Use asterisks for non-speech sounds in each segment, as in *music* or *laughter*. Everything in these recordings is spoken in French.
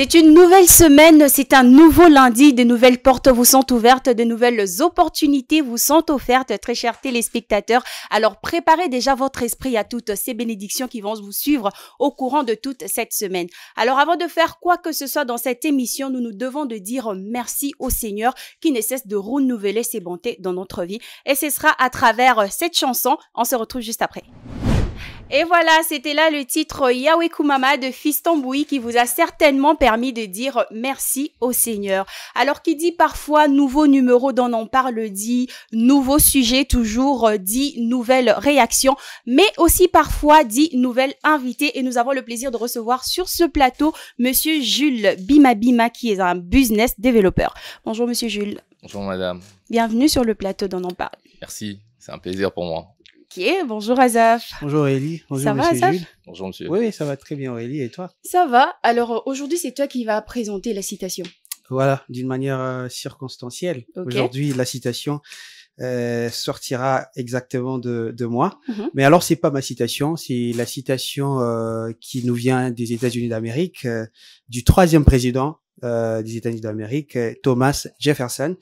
C'est une nouvelle semaine, c'est un nouveau lundi, de nouvelles portes vous sont ouvertes, de nouvelles opportunités vous sont offertes, très chers téléspectateurs. Alors préparez déjà votre esprit à toutes ces bénédictions qui vont vous suivre au courant de toute cette semaine. Alors avant de faire quoi que ce soit dans cette émission, nous nous devons de dire merci au Seigneur qui ne cesse de renouveler ses bontés dans notre vie. Et ce sera à travers cette chanson. On se retrouve juste après. Et voilà, c'était là le titre Yahweh Kumama de Fiston qui vous a certainement permis de dire merci au Seigneur. Alors qui dit parfois nouveau numéro dont on parle dit nouveau sujet toujours euh, dit nouvelle réaction, mais aussi parfois dit nouvelle invitée et nous avons le plaisir de recevoir sur ce plateau monsieur Jules Bimabima qui est un business developer. Bonjour monsieur Jules. Bonjour madame. Bienvenue sur le plateau dont on parle. Merci, c'est un plaisir pour moi. Ok, bonjour Azaf. Bonjour ellie Bonjour ça va, Bonjour Monsieur. Oui, ça va très bien Aurélie. Et toi Ça va. Alors euh, aujourd'hui, c'est toi qui vas présenter la citation. Voilà, d'une manière euh, circonstancielle. Aujourd'hui, la citation euh, sortira exactement de, de moi. Mhm. Mais alors, c'est pas ma citation, c'est la citation qui nous vient des États-Unis d'Amérique, du troisième président des États-Unis d'Amérique, Thomas Jefferson.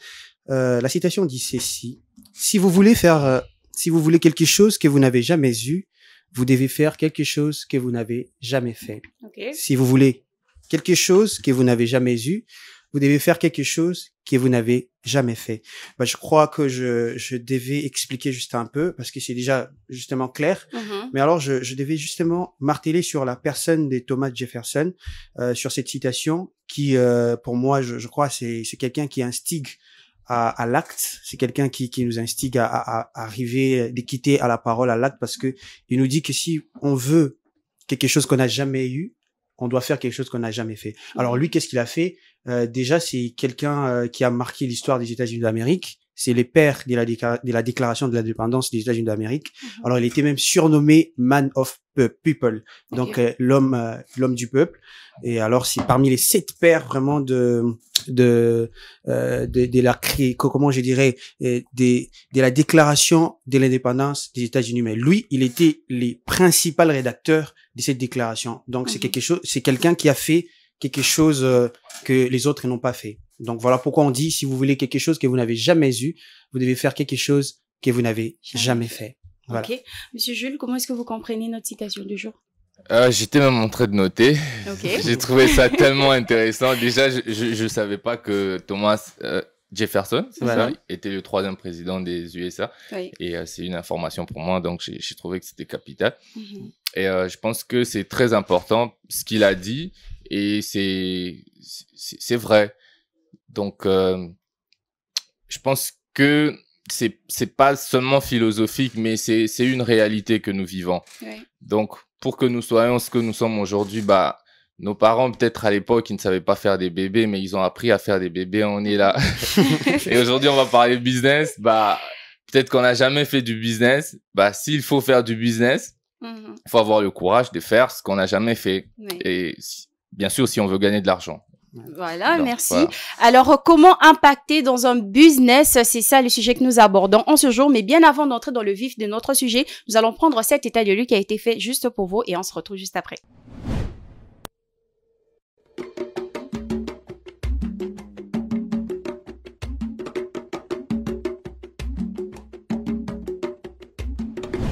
la citation dit ceci si vous voulez faire si vous voulez quelque chose que vous n'avez jamais eu, vous devez faire quelque chose que vous n'avez jamais fait. Si vous voulez quelque chose que vous n'avez jamais eu, vous devez faire quelque chose que vous n'avez jamais fait. Bah, je crois que je, devais expliquer juste un peu parce que c'est déjà justement clair. Mhm. Mais alors, je, devais justement marteler sur la personne de Thomas Jefferson, euh, sur cette citation qui, euh, pour moi, je, je crois, c'est quelqu'un qui instigue à, l'acte. C'est quelqu'un qui, qui nous instigue à, à, à arriver, d'équiter à la parole, à l'acte, parce que il nous dit que si on veut quelque chose qu'on n'a jamais eu, on doit faire quelque chose qu'on n'a jamais fait. Mmh. Alors lui, qu'est-ce qu'il a fait euh, Déjà, c'est quelqu'un euh, qui a marqué l'histoire des États-Unis d'Amérique c'est les pères de la, déclaration de l'indépendance des États-Unis d'Amérique. Mhm. Alors, il était même surnommé Man of People, donc euh, l'homme euh, l'homme du peuple. Et alors, c'est parmi les sept pères vraiment de de euh, de, la comment je dirais de, la déclaration de l'indépendance des États-Unis. Mais lui, il était le principal rédacteur de cette déclaration. Donc, c'est mhm. quelque chose, c'est quelqu'un qui a fait quelque chose que les autres n'ont pas fait. Donc voilà pourquoi on dit, si vous voulez quelque chose que vous n'avez jamais eu, vous devez faire quelque chose que vous n'avez ah. jamais fait. Ok. Monsieur Jules, comment est-ce que vous comprenez notre citation du jour euh, J'étais même en train de noter. *laughs* J'ai trouvé ça tellement intéressant. Déjà, je ne savais pas que Thomas euh, Jefferson ça, était le troisième président des USA. Et euh, c'est une information pour moi, donc j'ai trouvé que c'était capital. Mhm. Et je pense que c'est très important ce qu'il a dit. Et c'est vrai. Donc, euh, je pense que c'est c'est pas seulement philosophique, mais c'est c'est une réalité que nous vivons. Donc, pour que nous soyons ce que nous sommes aujourd'hui, bah nos parents, peut-être à l'époque, ils ne savaient pas faire des bébés, mais ils ont appris à faire des bébés. On est là. *laughs* Et aujourd'hui, on va parler business. Bah, peut-être qu'on n'a jamais fait du business. Bah, s'il faut faire du business, il mhm. faut avoir le courage de faire ce qu'on n'a jamais fait. Et bien sûr, si on veut gagner de l'argent. Voilà, merci. Alors, comment impacter dans un business C'est ça le sujet que nous abordons en ce jour. Mais bien avant d'entrer dans le vif de notre sujet, nous allons prendre cet état de lieu qui a été fait juste pour vous et on se retrouve juste après.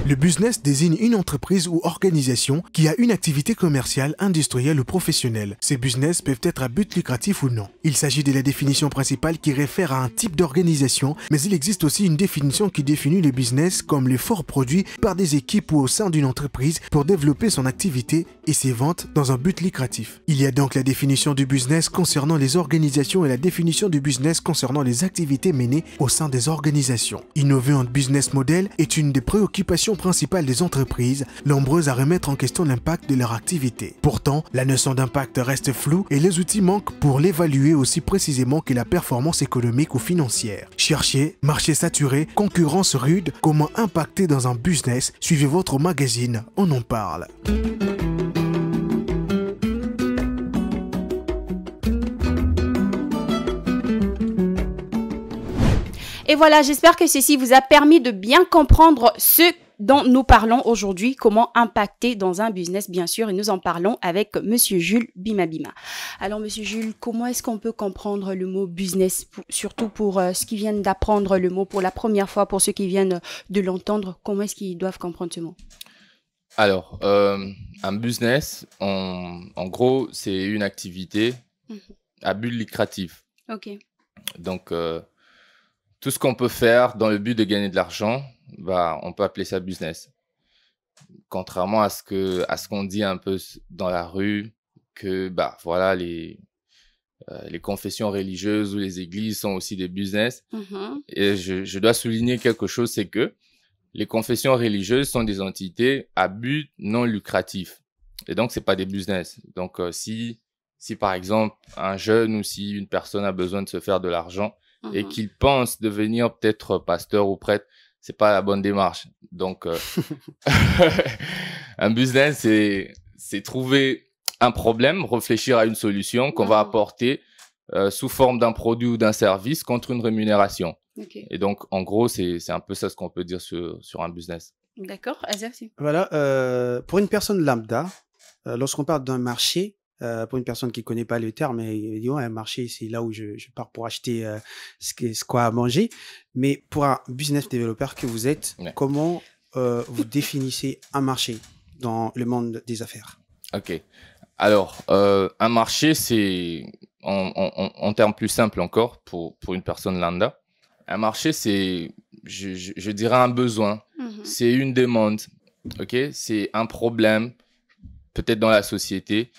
Le business désigne une entreprise ou organisation qui a une activité commerciale, industrielle ou professionnelle. Ces business peuvent être à but lucratif ou non. Il s'agit de la définition principale qui réfère à un type d'organisation, mais il existe aussi une définition qui définit le business comme l'effort produit par des équipes ou au sein d'une entreprise pour développer son activité et ses ventes dans un but lucratif. Il y a donc la définition du business concernant les organisations et la définition du business concernant les activités menées au sein des organisations. Innover en business model est une des préoccupations principales des entreprises, nombreuses à remettre en question l'impact de leur activité. Pourtant, la notion d'impact reste floue et les outils manquent pour l'évaluer aussi précisément que la performance économique ou financière. Cherchez, marché saturé, concurrence rude, comment impacter dans un business, suivez votre magazine, on en parle. Et voilà, j'espère que ceci vous a permis de bien comprendre ce dont nous parlons aujourd'hui, comment impacter dans un business, bien sûr, et nous en parlons avec Monsieur Jules Bimabima. Alors, Monsieur Jules, comment est-ce qu'on peut comprendre le mot business, surtout pour euh, ceux qui viennent d'apprendre le mot pour la première fois, pour ceux qui viennent de l'entendre, comment est-ce qu'ils doivent comprendre ce mot Alors, euh, un business, en gros, c'est une activité mhm. à but lucratif. Ok. Donc, euh, tout ce qu'on peut faire dans le but de gagner de l'argent, bah, on peut appeler ça business. Contrairement à ce que, à ce qu'on dit un peu dans la rue, que bah voilà les euh, les confessions religieuses ou les églises sont aussi des business. Mm-hmm. Et je, je, dois souligner quelque chose, c'est que les confessions religieuses sont des entités à but non lucratif. Et donc, c'est pas des business. Donc, euh, si, si par exemple, un jeune ou si une personne a besoin de se faire de l'argent et uh-huh. qu'ils pensent devenir peut-être pasteur ou prêtre, c'est pas la bonne démarche. Donc, euh, *laughs* *laughs* un business, c'est, c'est trouver un problème, réfléchir à une solution qu'on va uh-huh. apporter euh, sous forme d'un produit ou d'un service contre une rémunération. Et donc, en gros, c'est un peu ça ce qu'on peut dire sur, un business. D'accord, Voilà, euh, pour une personne lambda, lorsqu'on parle d'un marché, euh, pour une personne qui ne connaît pas le terme, il un marché, c'est là où je, pars pour acheter euh, ce, qu'on a à manger. Mais pour un business developer que vous êtes, comment euh, vous définissez un marché dans le monde des affaires Ok. Alors, un marché, c'est, en, termes plus simples encore, pour, pour une personne lambda, un marché, c'est, je, dirais, un besoin. Mhm. C'est une demande. Ok C'est un problème, peut-être dans la société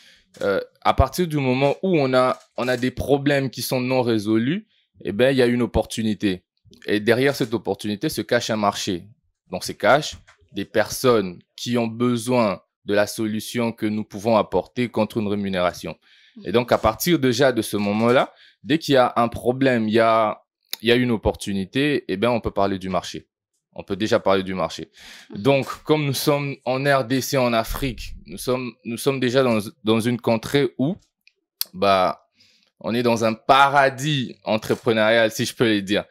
euh, à partir du moment où on a, on a des problèmes qui sont non résolus, eh bien il y a une opportunité. Et derrière cette opportunité se cache un marché. Donc, se cache des personnes qui ont besoin de la solution que nous pouvons apporter contre une rémunération. Et donc, à partir déjà de ce moment-là, dès qu'il y a un problème, il y a, il y a une opportunité, eh bien on peut parler du marché on peut déjà parler du marché. Mm. Donc, comme nous sommes en RDC, en Afrique, nous sommes, nous sommes déjà dans, une contrée où, bah, on est dans un paradis entrepreneurial, si je peux le dire.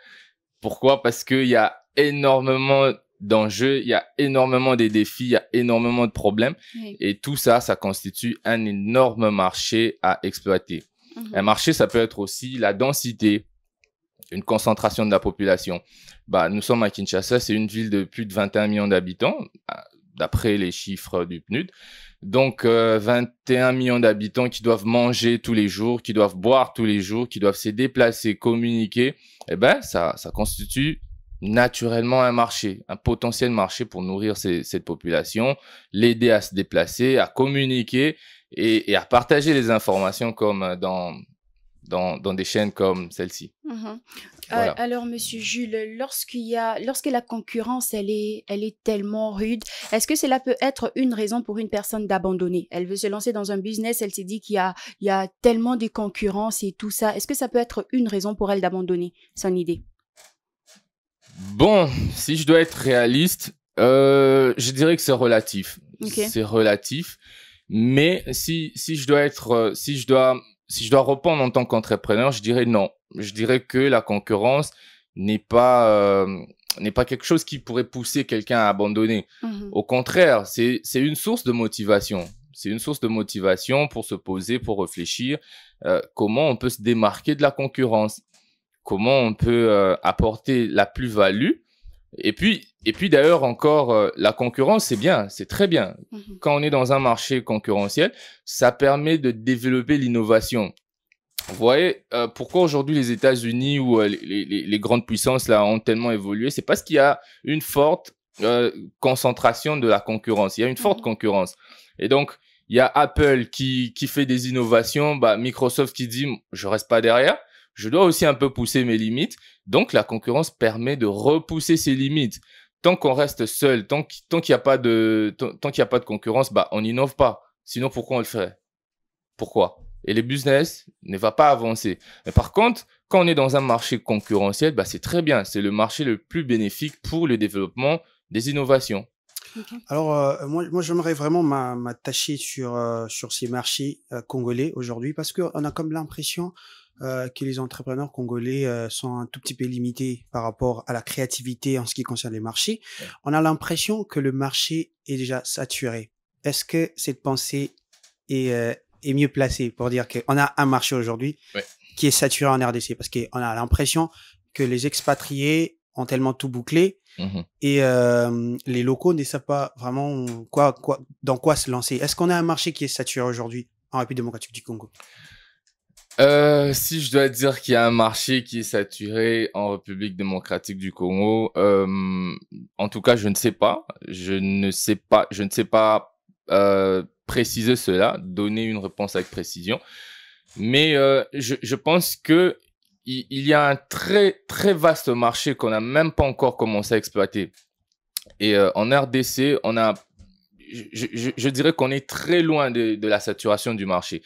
Pourquoi Parce qu'il y a énormément d'enjeux, il y a énormément de défis, il y a énormément de problèmes. Et tout ça, ça constitue un énorme marché à exploiter. Mm-hmm. Un marché, ça peut être aussi la densité, une concentration de la population. Bah, nous sommes à Kinshasa, c'est une ville de plus de 21 millions d'habitants, bah, d'après les chiffres du PNUD. Donc, 21 euh, millions d'habitants qui doivent manger tous les jours, qui doivent boire tous les jours, qui doivent se déplacer, communiquer. Eh ben, ça, ça constitue naturellement un marché, un potentiel marché pour nourrir cette population, l'aider à se déplacer, à communiquer et, et, à partager les informations comme euh, dans, dans, des chaînes comme celle-ci. Mmh alors, Monsieur Jules, lorsqu'il y a, lorsque la concurrence elle est, elle est tellement rude, est-ce que cela peut être une raison pour une personne d'abandonner Elle veut se lancer dans un business, elle s'est dit qu'il y a, il y a tellement de concurrence et tout ça. Est-ce que ça peut être une raison pour elle d'abandonner son idée Bon, si je dois être réaliste, euh, je dirais que c'est relatif. C'est relatif. Mais si, si je dois être, si je dois si je dois répondre en tant qu'entrepreneur, je dirais non. Je dirais que la concurrence n'est pas euh, n'est pas quelque chose qui pourrait pousser quelqu'un à abandonner. Mhm. Au contraire, c'est une source de motivation. C'est une source de motivation pour se poser, pour réfléchir euh, comment on peut se démarquer de la concurrence, comment on peut euh, apporter la plus-value et puis, et puis d'ailleurs encore, euh, la concurrence, c'est bien, c'est très bien. Mhm. Quand on est dans un marché concurrentiel, ça permet de développer l'innovation. Vous voyez euh, pourquoi aujourd'hui les États-Unis ou euh, les, les, les, grandes puissances là ont tellement évolué C'est parce qu'il y a une forte concentration de la concurrence. Il y a une forte mhm. concurrence. Et donc, il y a Apple qui, qui fait des innovations, bah, Microsoft qui dit je reste pas derrière je dois aussi un peu pousser mes limites. Donc la concurrence permet de repousser ses limites. Tant qu'on reste seul, tant qu'il n'y a pas de tant, a pas de concurrence, bah on n'innove pas. Sinon pourquoi on le ferait Pourquoi Et les business ne va pas avancer. Mais par contre, quand on est dans un marché concurrentiel, bah c'est très bien. C'est le marché le plus bénéfique pour le développement des innovations. Alors, euh, moi, j'aimerais vraiment m'attacher sur, euh, sur ces marchés euh, congolais aujourd'hui parce qu'on a comme l'impression euh, que les entrepreneurs congolais euh, sont un tout petit peu limités par rapport à la créativité en ce qui concerne les marchés. On a l'impression que le marché est déjà saturé. Est-ce que cette pensée est, euh, est mieux placée pour dire qu'on a un marché aujourd'hui qui est saturé en RDC Parce qu'on a l'impression que les expatriés ont tellement tout bouclé mm-hmm. et les locaux ne savent pas vraiment quoi, quoi, dans quoi se lancer. Est-ce qu'on a un marché qui est saturé aujourd'hui en République démocratique du Congo euh, si je dois dire qu'il y a un marché qui est saturé en République démocratique du Congo, euh, en tout cas, je ne sais pas. Je ne sais pas. Je ne sais pas euh, préciser cela, donner une réponse avec précision. Mais euh, je, je, pense que il, y a un très très vaste marché qu'on n'a même pas encore commencé à exploiter. Et euh, en RDC, on a, je, je, je dirais qu'on est très loin de, de la saturation du marché.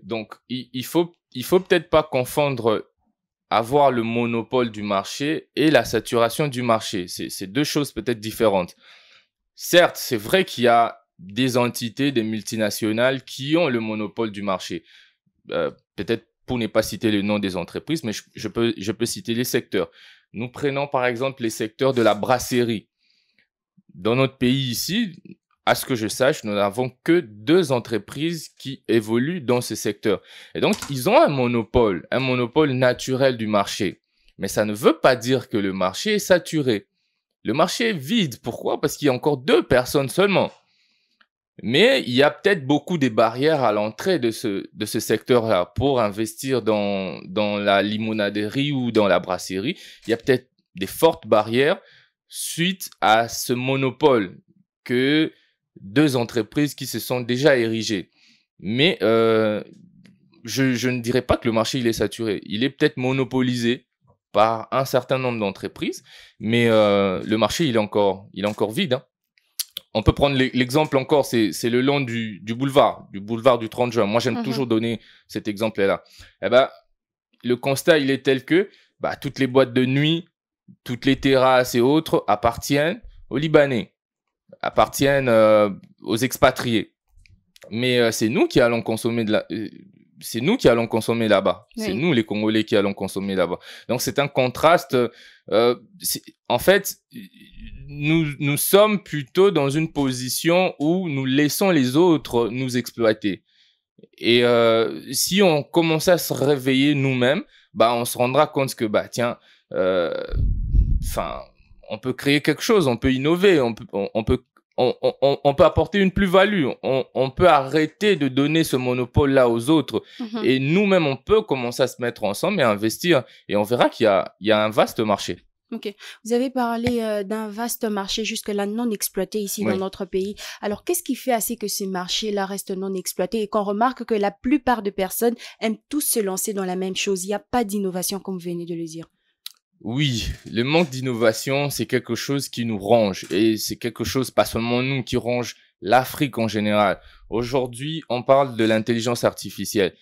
Donc, il, ne faut, peut-être pas confondre avoir le monopole du marché et la saturation du marché. C'est deux choses peut-être différentes. Certes, c'est vrai qu'il y a des entités, des multinationales qui ont le monopole du marché. Euh, peut-être pour ne pas citer le nom des entreprises, mais je peux citer les secteurs. Nous prenons par exemple les secteurs de la brasserie. Dans notre pays ici, à ce que je sache, nous n'avons que deux entreprises qui évoluent dans ce secteur. Et donc, ils ont un monopole, un monopole naturel du marché. Mais ça ne veut pas dire que le marché est saturé. Le marché est vide. Pourquoi Parce qu'il y a encore deux personnes seulement. Mais il y a peut-être beaucoup des barrières à l'entrée de ce, de ce secteur-là. Pour investir dans, dans la limonaderie ou dans la brasserie, il y a peut-être des fortes barrières suite à ce monopole que deux entreprises qui se sont déjà érigées. Mais euh, je, ne dirais pas que le marché il est saturé. Il est peut-être monopolisé par un certain nombre d'entreprises, mais euh, le marché il est encore, il est encore vide. Hein. On peut prendre l'exemple encore, c'est le long du, boulevard, du boulevard du 30 juin. Moi, j'aime mhm. toujours donner cet exemple-là. Eh ben, le constat, il est tel que bah, toutes les boîtes de nuit, toutes les terrasses et autres appartiennent aux Libanais appartiennent euh, aux expatriés. Mais euh, c'est nous qui allons consommer de la... Euh, c'est nous qui allons consommer là-bas. C'est nous, les Congolais, qui allons consommer là-bas. Donc, c'est un contraste. Euh, en fait, nous, nous sommes plutôt dans une position où nous laissons les autres nous exploiter. Et si on commençait à se réveiller nous-mêmes, bah, on se rendra compte que, bah, tiens, enfin, on peut créer quelque chose, on peut innover, on peut, on, peut, on, peut apporter une plus-value, on, peut arrêter de donner ce monopole-là aux autres. Mhm. Et nous-mêmes, on peut commencer à se mettre ensemble et à investir. Et on verra qu'il y, a, un vaste marché. Ok. Vous avez parlé euh, d'un vaste marché jusque-là non exploité ici dans notre pays. Alors, qu'est-ce qui fait assez que ce marché là reste non exploité et qu'on remarque que la plupart de personnes aiment tous se lancer dans la même chose Il n'y a pas d'innovation, comme vous venez de le dire. Oui, le manque d'innovation, c'est quelque chose qui nous range et c'est quelque chose pas seulement nous qui range l'Afrique en général. Aujourd'hui, on parle de l'intelligence artificielle.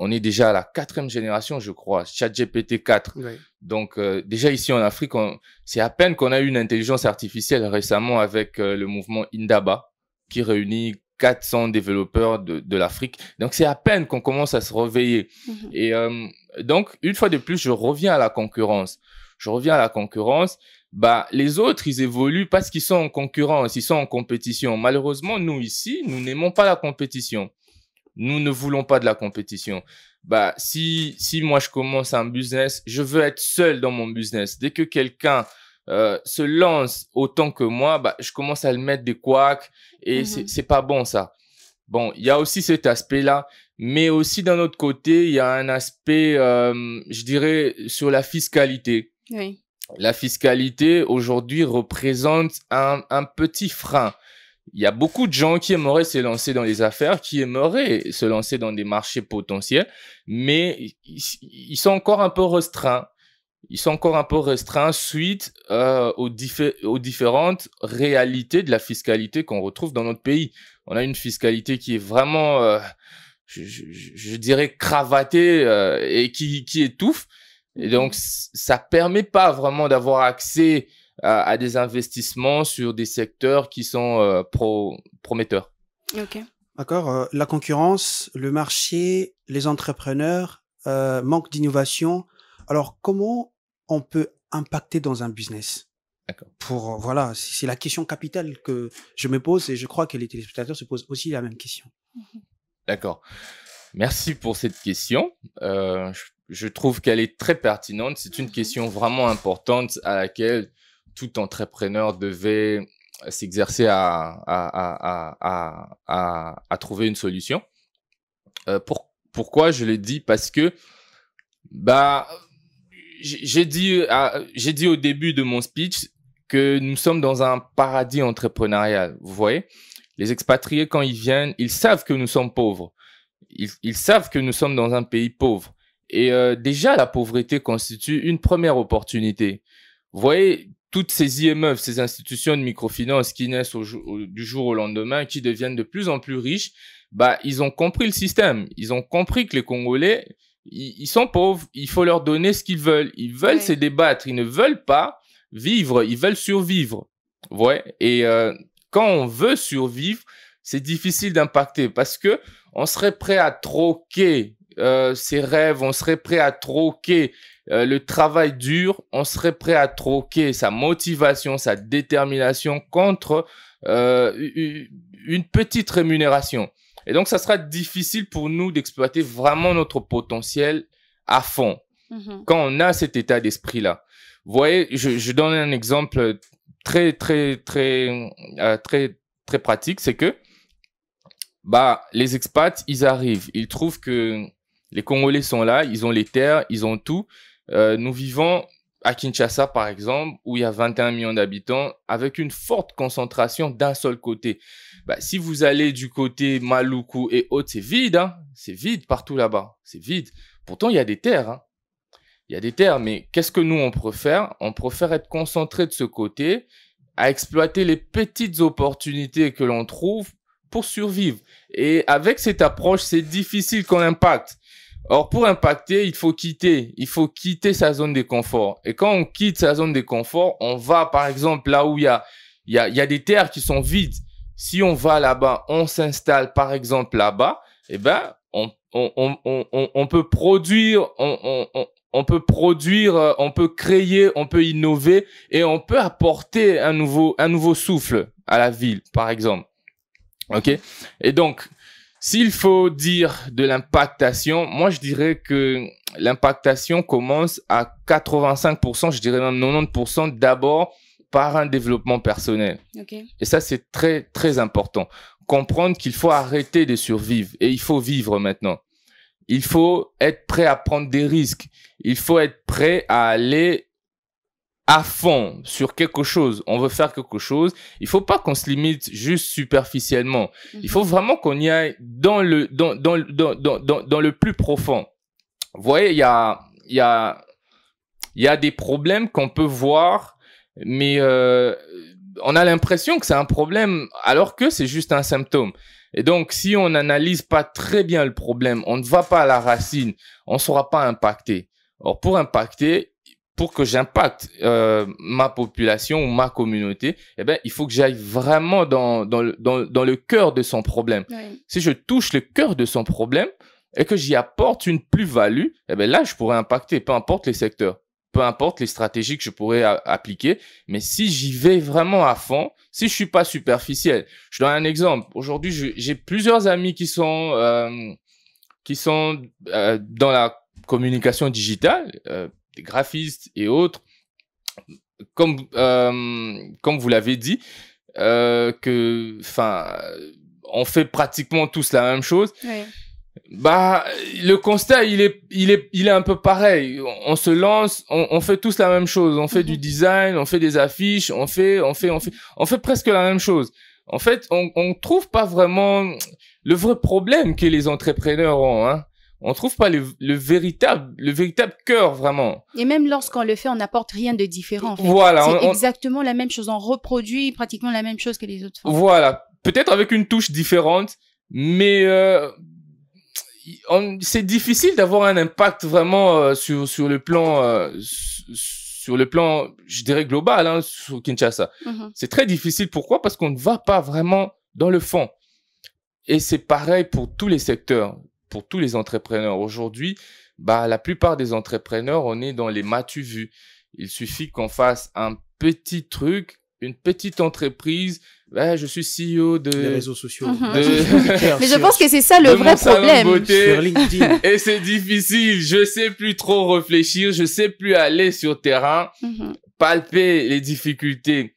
On est déjà à la quatrième génération, je crois, ChatGPT 4. Donc euh, déjà ici en Afrique, c'est à peine qu'on a eu une intelligence artificielle récemment avec euh, le mouvement Indaba qui réunit 400 développeurs de, l'Afrique. Donc, c'est à peine qu'on commence à se réveiller. Mhm. Et euh, donc, une fois de plus, je reviens à la concurrence. Je reviens à la concurrence. Bah, les autres, ils évoluent parce qu'ils sont en concurrence, ils sont en compétition. Malheureusement, nous ici, nous n'aimons pas la compétition. Nous ne voulons pas de la compétition. Bah, si, si moi je commence un business, je veux être seul dans mon business. Dès que quelqu'un euh, se lance autant que moi, bah, je commence à le mettre des couacs et mhm. ce c'est pas bon ça. Bon, il y a aussi cet aspect-là, mais aussi d'un autre côté, il y a un aspect, euh, je dirais, sur la fiscalité. La fiscalité aujourd'hui représente un, un, petit frein. Il y a beaucoup de gens qui aimeraient se lancer dans les affaires, qui aimeraient se lancer dans des marchés potentiels, mais ils sont encore un peu restreints ils sont encore un peu restreints suite euh, aux, différentes réalités de la fiscalité qu'on retrouve dans notre pays. On a une fiscalité qui est vraiment, euh, je, dirais, cravatée euh, et qui, étouffe. Et mhm. donc, ça permet pas vraiment d'avoir accès à, des investissements sur des secteurs qui sont prometteurs. Ok. D'accord. la concurrence, le marché, les entrepreneurs, manque d'innovation alors, comment on peut impacter dans un business pour voilà, c'est la question capitale que je me pose et je crois que les téléspectateurs se posent aussi la même question. *laughs* D'accord. Merci pour cette question. Euh, je, trouve qu'elle est très pertinente. C'est une mhm. question vraiment importante à laquelle tout entrepreneur devait s'exercer à, trouver une solution. Euh, pourquoi je le dis Parce que bah, j'ai dit, euh, j'ai dit au début de mon speech que nous sommes dans un paradis entrepreneurial. Vous voyez, les expatriés quand ils viennent, ils savent que nous sommes pauvres. Ils, ils savent que nous sommes dans un pays pauvre. Et euh, déjà, la pauvreté constitue une première opportunité. Vous voyez, toutes ces IMF, e ces institutions de microfinance qui naissent au, du jour au lendemain, qui deviennent de plus en plus riches, bah, ils ont compris le système. Ils ont compris que les Congolais, ils, sont pauvres, il faut leur donner ce qu'ils veulent. Ils veulent se débattre, ils ne veulent pas vivre, ils veulent survivre. Ouais. Et euh, quand on veut survivre, c'est difficile d'impacter parce que on serait prêt à troquer euh, ses rêves, on serait prêt à troquer euh, le travail dur, on serait prêt à troquer sa motivation, sa détermination contre une petite rémunération. Et donc, ça sera difficile pour nous d'exploiter vraiment notre potentiel à fond mm-hmm. quand on a cet état d'esprit-là. Vous voyez, je, donne un exemple très, très, très, euh, très, très pratique, c'est que bah, les expats, ils arrivent, ils trouvent que les Congolais sont là, ils ont les terres, ils ont tout. Euh, nous vivons à Kinshasa, par exemple, où il y a 21 millions d'habitants, avec une forte concentration d'un seul côté. Bah, si vous allez du côté Maluku et autres, c'est vide, hein. c'est vide partout là-bas, c'est vide. Pourtant, il y a des terres, hein. il y a des terres, mais qu'est-ce que nous on préfère On préfère être concentré de ce côté, à exploiter les petites opportunités que l'on trouve pour survivre. Et avec cette approche, c'est difficile qu'on impacte. Or, pour impacter, il faut quitter, il faut quitter sa zone de confort. Et quand on quitte sa zone de confort, on va, par exemple, là où il y a, il y a, y a des terres qui sont vides. Si on va là-bas, on s'installe, par exemple, là-bas, eh ben, on, on, on, on peut produire, on, peut produire, euh, on peut créer, on peut innover et on peut apporter un nouveau, un nouveau souffle à la ville, par exemple. OK? Et donc, s'il faut dire de l'impactation, moi je dirais que l'impactation commence à 85%, je dirais même 90% d'abord par un développement personnel. Et ça, c'est très, très important. Comprendre qu'il faut arrêter de survivre et il faut vivre maintenant. Il faut être prêt à prendre des risques. Il faut être prêt à aller à fond sur quelque chose, on veut faire quelque chose, il faut pas qu'on se limite juste superficiellement. Il mhm. faut vraiment qu'on y aille dans le, dans, dans, le plus profond. Vous voyez, il y a, il y a, des problèmes qu'on peut voir, mais euh, on a l'impression que c'est un problème alors que c'est juste un symptôme. Et donc, si on n'analyse pas très bien le problème, on ne va pas à la racine, on ne sera pas impacté. Or, pour impacter, pour que j'impacte euh, ma population ou ma communauté, eh ben, il faut que j'aille vraiment dans, dans, le, dans, dans, le cœur de son problème. Si je touche le cœur de son problème et que j'y apporte une plus-value, eh ben, là, je pourrais impacter, peu importe les secteurs, peu importe les stratégies que je pourrais appliquer. Mais si j'y vais vraiment à fond, si je suis pas superficiel, je donne un exemple. Aujourd'hui, j'ai plusieurs amis qui sont, euh, qui sont euh, dans la communication digitale, euh, graphistes et autres, comme, euh, comme vous l'avez dit, euh, que, enfin, on fait pratiquement tous la même chose. Bah, le constat, il est, il est, il est un peu pareil. On, se lance, on, fait tous la même chose. On fait du mhm. design, on fait des affiches, on fait, on fait, on fait, on fait presque la même chose. En fait, on, on trouve pas vraiment le vrai problème que les entrepreneurs ont, hein on trouve pas le, véritable le véritable cœur vraiment. Et même lorsqu'on le fait, on n'apporte rien de différent. Voilà, c'est exactement la même chose. On reproduit pratiquement la même chose que les autres. Voilà, peut-être avec une touche différente, mais euh, c'est difficile d'avoir un impact vraiment euh, sur sur le plan euh, sur le plan, je dirais global, hein, sur Kinshasa. Mhm. C'est très difficile. Pourquoi Parce qu'on ne va pas vraiment dans le fond. Et c'est pareil pour tous les secteurs pour tous les entrepreneurs. Aujourd'hui, bah, la plupart des entrepreneurs, on est dans les matu vus. Il suffit qu'on fasse un petit truc, une petite entreprise. je suis CEO de Des réseaux sociaux. Mhm. *laughs* Mais je pense que c'est ça le vrai problème. *laughs* Et c'est difficile. Je sais plus trop réfléchir. Je sais plus aller sur terrain, mhm. palper les difficultés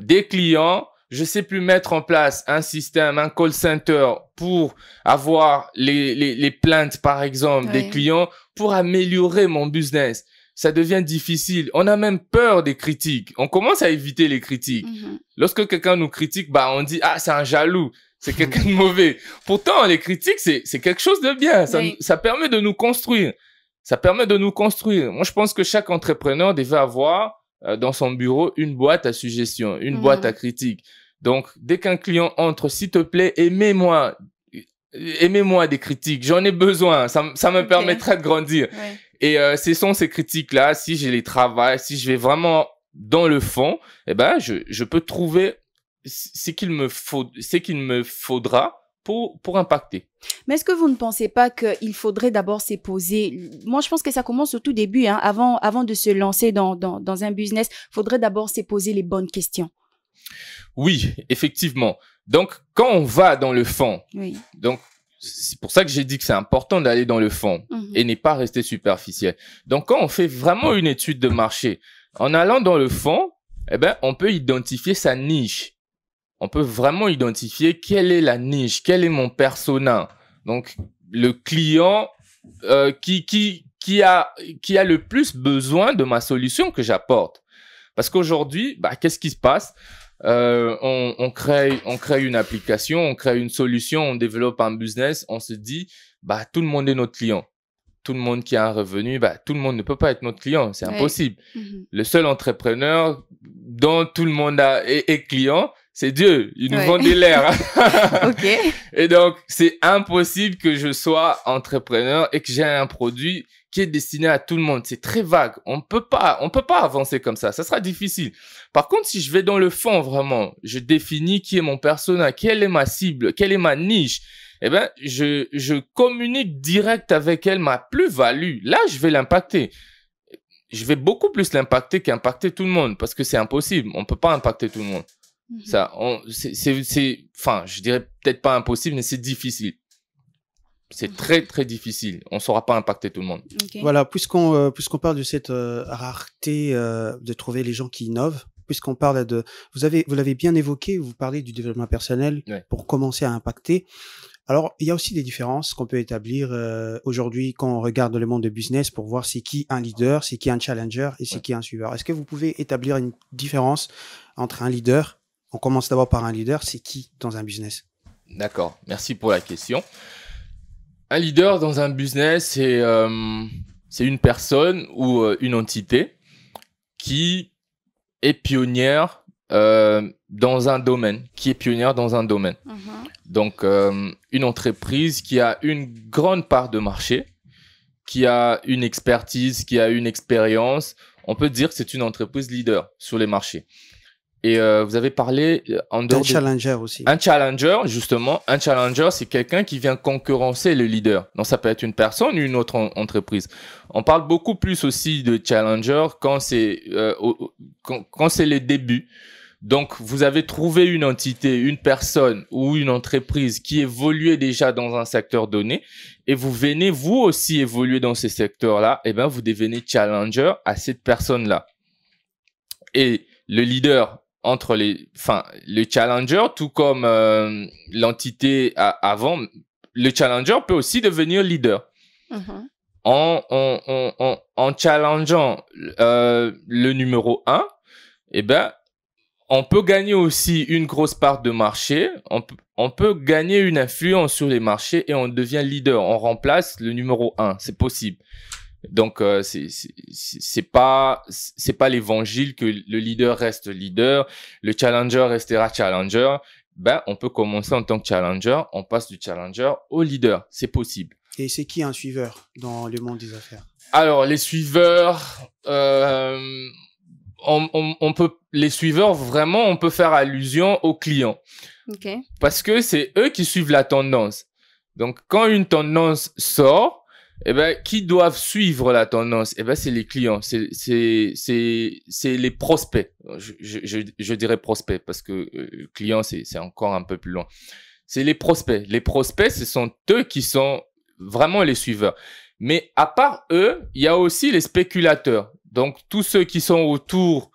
des clients. Je sais plus mettre en place un système, un call center pour avoir les, les, plaintes, par exemple, des clients pour améliorer mon business. Ça devient difficile. On a même peur des critiques. On commence à éviter les critiques. Mhm. Lorsque quelqu'un nous critique, bah, on dit, ah, c'est un jaloux. C'est quelqu'un de mauvais. Pourtant, les critiques, c'est quelque chose de bien. Ça, permet de nous construire. Ça permet de nous construire. Moi, je pense que chaque entrepreneur devait avoir euh, dans son bureau une boîte à suggestions, une mhm. boîte à critiques. Donc, dès qu'un client entre, s'il te plaît, aimez-moi, aimez-moi des critiques. J'en ai besoin. Ça, ça me permettra de grandir. Et euh, ce sont ces critiques-là, si je les travaille, si je vais vraiment dans le fond, eh ben, je, je peux trouver ce qu'il me faut, ce qu'il me faudra pour, pour, impacter. Mais est-ce que vous ne pensez pas qu'il faudrait d'abord s'époser poser Moi, je pense que ça commence au tout début, hein, avant, avant de se lancer dans, dans, dans un business, il faudrait d'abord s'y poser les bonnes questions. Oui, effectivement. Donc, quand on va dans le fond, oui. donc c'est pour ça que j'ai dit que c'est important d'aller dans le fond mhm. et n'est pas rester superficiel. Donc, quand on fait vraiment une étude de marché, en allant dans le fond, eh ben, on peut identifier sa niche. On peut vraiment identifier quelle est la niche, quel est mon persona. Donc, le client euh, qui, qui, qui, a, qui a le plus besoin de ma solution que j'apporte. Parce qu'aujourd'hui, bah, qu'est-ce qui se passe euh, on, crée, on crée une application, on crée une solution, on développe un business, on se dit, bah, tout le monde est notre client. Tout le monde qui a un revenu, bah, tout le monde ne peut pas être notre client, c'est impossible. Mhm. Le seul entrepreneur dont tout le monde est, client, c'est Dieu, il nous vend l'air. *laughs* okay. Et donc, c'est impossible que je sois entrepreneur et que j'ai un produit qui est destiné à tout le monde. C'est très vague. On peut pas, on peut pas avancer comme ça. Ça sera difficile. Par contre, si je vais dans le fond vraiment, je définis qui est mon persona, quelle est ma cible, quelle est ma niche. Eh ben, je, je communique direct avec elle ma plus-value. Là, je vais l'impacter je vais beaucoup plus l'impacter qu'impacter tout le monde parce que c'est impossible. On peut pas impacter tout le monde. Mhm. ça on c'est, c'est, enfin, je dirais peut-être pas impossible, mais c'est difficile c'est très très difficile. On ne saura pas impacter tout le monde. Voilà, puisqu'on euh, puisqu'on parle de cette euh, rareté euh, de trouver les gens qui innovent, puisqu'on parle de, vous avez vous l'avez bien évoqué, vous parlez du développement personnel pour commencer à impacter. Alors, il y a aussi des différences qu'on peut établir aujourd'hui quand on regarde le monde de business pour voir c'est qui un leader, c'est qui un challenger et c'est qui un suiveur. Est-ce que vous pouvez établir une différence entre un leader On commence d'abord par un leader, c'est qui dans un business D'accord, merci pour la question. Un leader dans un business, c'est euh, une personne ou euh, une entité qui est pionnière euh, dans un domaine, qui est pionnière dans un domaine. Uh-huh. Donc, une entreprise qui a une grande part de marché, qui a une expertise, qui a une expérience, on peut dire que c'est une entreprise leader sur les marchés. Et euh, vous avez parlé euh, en dehors un challenger aussi. Un challenger, justement, un challenger, c'est quelqu'un qui vient concurrencer le leader. Donc ça peut être une personne, ou une autre entreprise. On parle beaucoup plus aussi de challenger quand c'est euh, quand, c'est les débuts. Donc vous avez trouvé une entité, une personne ou une entreprise qui évoluait déjà dans un secteur donné et vous venez vous aussi évoluer dans ce secteur-là, et eh ben vous devenez challenger à cette personne-là. Et le leader entre les, enfin, le challenger, tout comme euh, l'entité avant, le challenger peut aussi devenir leader. Mhm. en, en, challengeant euh, le numéro 1, eh ben, on peut gagner aussi une grosse part de marché, on, on, peut gagner une influence sur les marchés et on devient leader, on remplace le numéro 1, c'est possible. Donc euh, c'est pas c'est pas l'évangile que le leader reste leader, le challenger restera challenger. Ben on peut commencer en tant que challenger, on passe du challenger au leader, c'est possible. Et c'est qui un suiveur dans le monde des affaires Alors les suiveurs, euh, on, peut les suiveurs vraiment on peut faire allusion aux clients. Parce que c'est eux qui suivent la tendance. Donc quand une tendance sort eh ben, qui doivent suivre la tendance Eh ben, c'est les clients, c'est c'est les prospects. Je, je, dirais prospects parce que euh, clients, client c'est c'est encore un peu plus loin. C'est les prospects. Les prospects, ce sont eux qui sont vraiment les suiveurs. Mais à part eux, il y a aussi les spéculateurs. Donc tous ceux qui sont autour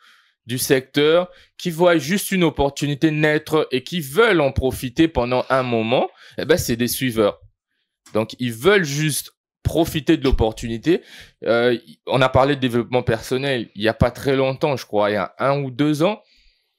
du secteur, qui voient juste une opportunité naître et qui veulent en profiter pendant un moment, eh ben, c'est des suiveurs. Donc ils veulent juste profiter de l'opportunité. Euh, on a parlé de développement personnel il n'y a pas très longtemps, je crois, il y a un ou deux ans.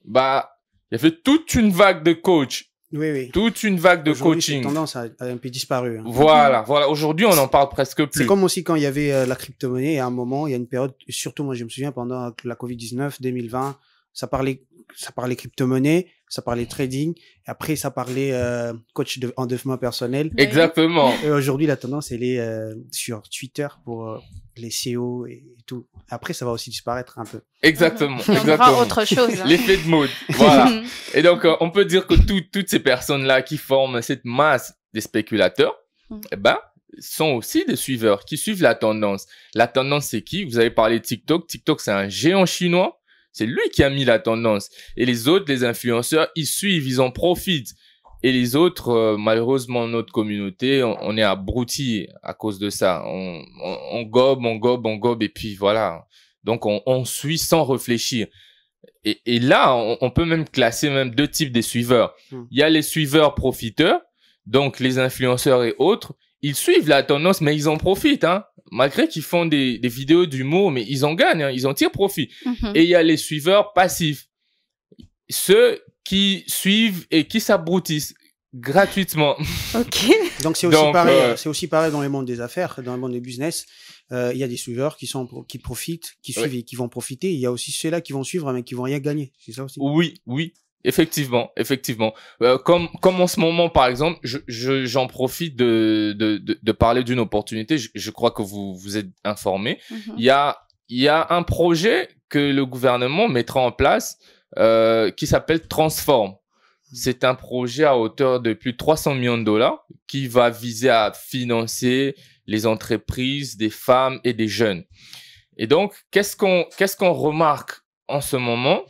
Bah, il y avait toute une vague de coachs. Oui, oui. Toute une vague de coaching. Cette tendance a, un peu disparu. Hein. Voilà, voilà. Aujourd'hui, on n'en parle presque plus. C'est comme aussi quand il y avait euh, la crypto-monnaie, à un moment, il y a une période, surtout moi, je me souviens, pendant la Covid-19, 2020, ça parlait ça parlait crypto-monnaie, ça parlait trading, et après ça parlait euh, coach de, en développement personnel. Exactement. Et aujourd'hui la tendance elle est euh, sur Twitter pour euh, les CEO et tout. Après ça va aussi disparaître un peu. Exactement. On exactement. autre chose. Hein. L'effet de mode. Voilà. *laughs* et donc on peut dire que toutes toutes ces personnes là qui forment cette masse des spéculateurs, mm. eh ben sont aussi des suiveurs qui suivent la tendance. La tendance c'est qui Vous avez parlé de TikTok. TikTok c'est un géant chinois c'est lui qui a mis la tendance. Et les autres, les influenceurs, ils suivent, ils en profitent. Et les autres, euh, malheureusement, notre communauté, on, est abruti à cause de ça. On, gobe, on gobe, on gobe, et puis voilà. Donc on, suit sans réfléchir. Et, là, on, peut même classer même deux types de suiveurs. Hmm. Il y a les suiveurs profiteurs, donc les influenceurs et autres. Ils suivent la tendance, mais ils en profitent. Hein malgré qu'ils font des, vidéos d'humour, mais ils en gagnent, hein, ils en tirent profit. Mhm. Et il y a les suiveurs passifs, ceux qui suivent et qui s'abrutissent gratuitement. *laughs* Donc c'est aussi, pareil, aussi pareil dans le monde des affaires, dans le monde des business. Euh, il y a des suiveurs qui, sont, qui profitent, qui suivent et qui vont profiter. Il y a aussi ceux-là qui vont suivre mais qui vont rien gagner. C'est ça aussi. Oui, oui. Effectivement, effectivement. Euh, comme, comme en ce moment, par exemple, j'en je, profite de, de, de, parler d'une opportunité. Je, crois que vous vous êtes informé. Mhm. Il y, a, il y a un projet que le gouvernement mettra en place euh, qui s'appelle Transform. Mhm. C'est un projet à hauteur de plus de 300 millions de dollars qui va viser à financer les entreprises des femmes et des jeunes. Et donc, qu'est-ce qu'on qu'est-ce qu'on remarque en ce moment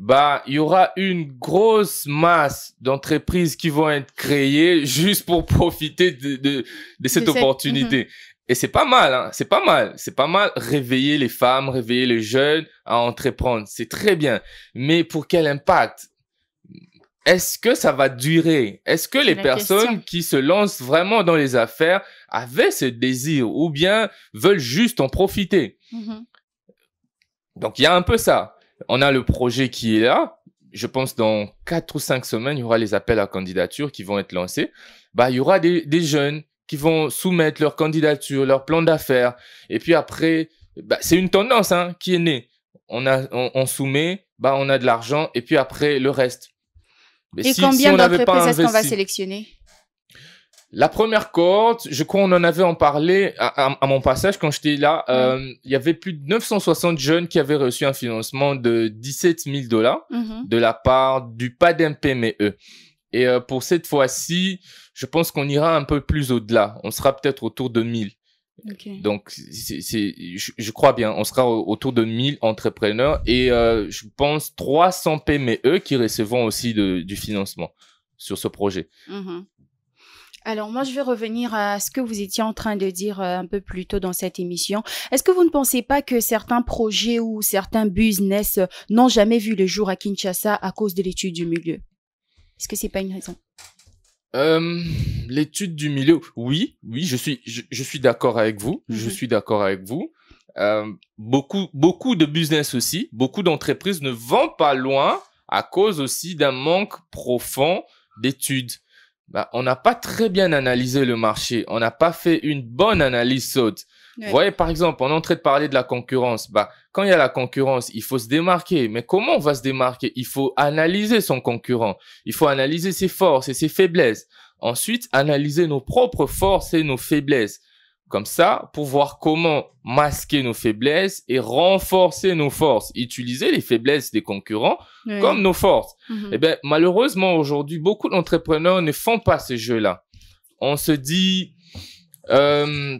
bah, il y aura une grosse masse d'entreprises qui vont être créées *laughs* juste pour profiter de, de, de cette opportunité. Mhm. Et c'est pas mal, hein? c'est pas mal, c'est pas mal réveiller les femmes, réveiller les jeunes à entreprendre, c'est très bien. Mais pour quel impact Est-ce que ça va durer Est-ce que les personnes qui se lancent vraiment dans les affaires avaient ce désir ou bien veulent juste en profiter mhm. Donc il y a un peu ça. On a le projet qui est là. Je pense dans quatre ou cinq semaines, il y aura les appels à candidature qui vont être lancés. Bah, il y aura des, jeunes qui vont soumettre leur candidature, leur plan d'affaires. Et puis après, bah, c'est une tendance hein, qui est née. On, a, on, soumet, bah, on a de l'argent, et puis après, le reste. et combien d'entreprises est-ce qu'on va sélectionner la première cohorte, je crois qu'on en avait en parlé à, mon passage quand j'étais là, euh, il y avait plus de 960 jeunes qui avaient reçu un financement de 17 000 dollars mhm. de la part du PME. Et euh, pour cette fois-ci, je pense qu'on ira un peu plus au-delà. On sera peut-être autour de 1000. Donc, c'est, je, crois bien, on sera autour de 1000 entrepreneurs et euh, je pense 300 PME qui recevront aussi du financement sur ce projet. Mhm. Alors moi, je vais revenir à ce que vous étiez en train de dire euh, un peu plus tôt dans cette émission. Est-ce que vous ne pensez pas que certains projets ou certains business euh, n'ont jamais vu le jour à Kinshasa à cause de l'étude du milieu Est-ce que c'est pas une raison euh, L'étude du milieu, oui, oui, je suis, je, suis d'accord avec vous. Je mhm. suis d'accord avec vous. beaucoup, beaucoup de business aussi, beaucoup d'entreprises ne vont pas loin à cause aussi d'un manque profond d'études. Bah, on n'a pas très bien analysé le marché. On n'a pas fait une bonne analyse saute. Vous voyez, par exemple, on est en train de parler de la concurrence. Bah, quand il y a la concurrence, il faut se démarquer. Mais comment on va se démarquer Il faut analyser son concurrent. Il faut analyser ses forces et ses faiblesses. Ensuite, analyser nos propres forces et nos faiblesses comme ça pour voir comment masquer nos faiblesses et renforcer nos forces, utiliser les faiblesses des concurrents comme nos forces. Mhm. Eh bien, malheureusement, aujourd'hui, beaucoup d'entrepreneurs ne font pas ce jeu-là. On se dit, euh,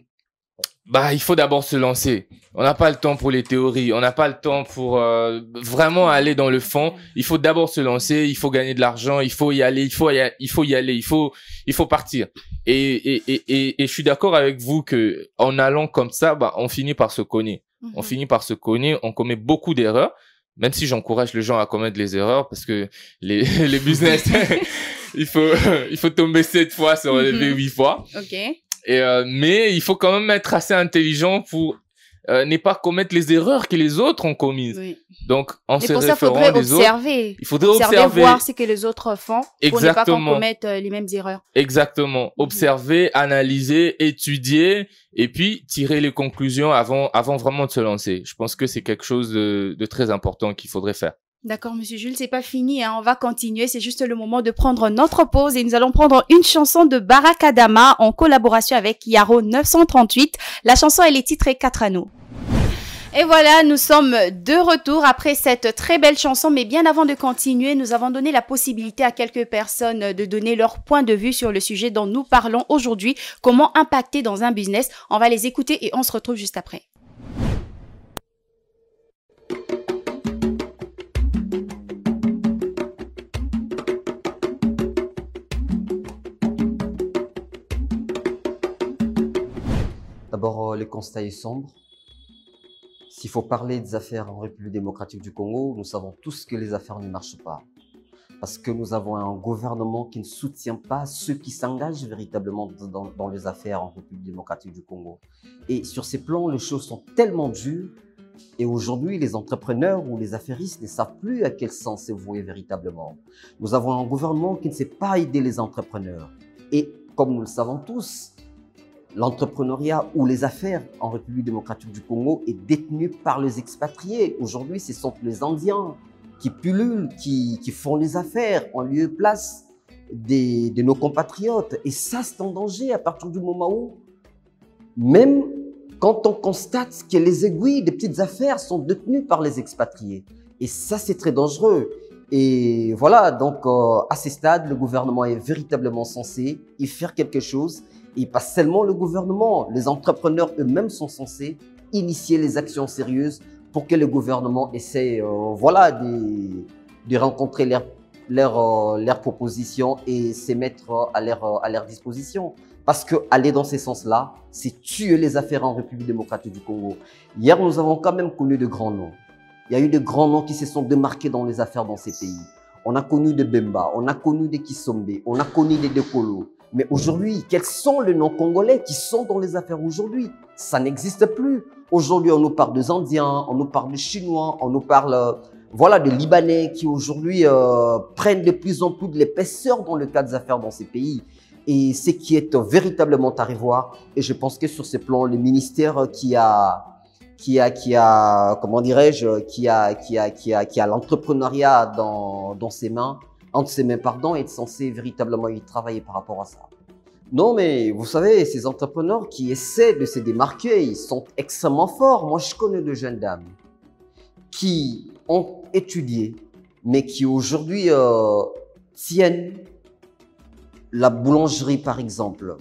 bah, il faut d'abord se lancer. On n'a pas le temps pour les théories, on n'a pas le temps pour euh, vraiment aller dans le fond. Il faut d'abord se lancer, il faut gagner de l'argent, il faut y aller, il faut y, il faut y aller, il faut, il faut partir. Et, et, et, et, et je suis d'accord avec vous que en allant comme ça, bah, on finit par se cogner. On mhm. finit par se cogner, on commet beaucoup d'erreurs, même si j'encourage les gens à commettre les erreurs parce que les, *laughs* les business, *laughs* *laughs* il faut, il faut tomber sept fois sur mhm. huit fois. OK. Et, euh, mais il faut quand même être assez intelligent pour euh, pas commettre les erreurs que les autres ont commises. Oui. Donc, en se référant ça, faudrait il faudrait observer, observer, voir ce que les autres font pour ne pas commettre euh, les mêmes erreurs. Exactement. Observer, analyser, étudier et puis tirer les conclusions avant, avant vraiment de se lancer. Je pense que c'est quelque chose de, de très important qu'il faudrait faire. D'accord, Monsieur Jules, c'est pas fini, hein, on va continuer. C'est juste le moment de prendre notre pause et nous allons prendre une chanson de Adama en collaboration avec Yaro 938. La chanson, elle est titrée 4 anneaux. Et voilà, nous sommes de retour après cette très belle chanson. Mais bien avant de continuer, nous avons donné la possibilité à quelques personnes de donner leur point de vue sur le sujet dont nous parlons aujourd'hui. Comment impacter dans un business On va les écouter et on se retrouve juste après. D'abord, euh, le constat est sombre. S'il faut parler des affaires en République démocratique du Congo, nous savons tous que les affaires ne marchent pas. Parce que nous avons un gouvernement qui ne soutient pas ceux qui s'engagent véritablement dans, les affaires en République démocratique du Congo. Et sur ces plans, les choses sont tellement dures. Et aujourd'hui, les entrepreneurs ou les affairistes ne savent plus à quel sens se vouer véritablement. Nous avons un gouvernement qui ne sait pas aider les entrepreneurs. Et comme nous le savons tous, l'entrepreneuriat ou les affaires en République démocratique du Congo est détenu par les expatriés. Aujourd'hui, ce sont les Indiens qui pullulent, qui, font les affaires en lieu et place de nos compatriotes. Et ça, c'est en danger à partir du moment où, même quand on constate que les aiguilles des petites affaires sont détenues par les expatriés. Et ça, c'est très dangereux. Et voilà, donc euh, à ce stade, le gouvernement est véritablement censé y faire quelque chose et pas seulement le gouvernement, les entrepreneurs eux-mêmes sont censés initier les actions sérieuses pour que le gouvernement essaie euh, voilà, de, rencontrer euh, leurs propositions et se mettre euh, à leur, à leur disposition. Parce que aller dans ces sens-là, c'est tuer les affaires en République démocratique du Congo. Hier, nous avons quand même connu de grands noms. Il y a eu de grands noms qui se sont démarqués dans les affaires dans ces pays. On a connu de Bemba, on a connu des Kisombe, on a connu des Dekolo, mais aujourd'hui, quels sont les non-congolais qui sont dans les affaires aujourd'hui Ça n'existe plus. Aujourd'hui, on nous parle des Indiens, on nous parle des Chinois, on nous parle euh, voilà, des Libanais qui aujourd'hui euh, prennent de plus en plus de l'épaisseur dans le cas des affaires dans ces pays. Et ce qui est véritablement à revoir, et je pense que sur ce plan, le ministère qui a qui a qui a comment dirais-je qui a qui a qui a qui a l'entrepreneuriat dans dans ses mains entre ses mains, pardon, et de censé véritablement y travailler par rapport à ça. Non, mais vous savez, ces entrepreneurs qui essaient de se démarquer, ils sont extrêmement forts. Moi, je connais de jeunes dames qui ont étudié, mais qui aujourd'hui euh, tiennent la boulangerie, par exemple,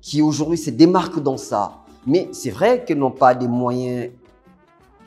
qui aujourd'hui se démarquent dans ça. Mais c'est vrai qu'elles n'ont pas des moyens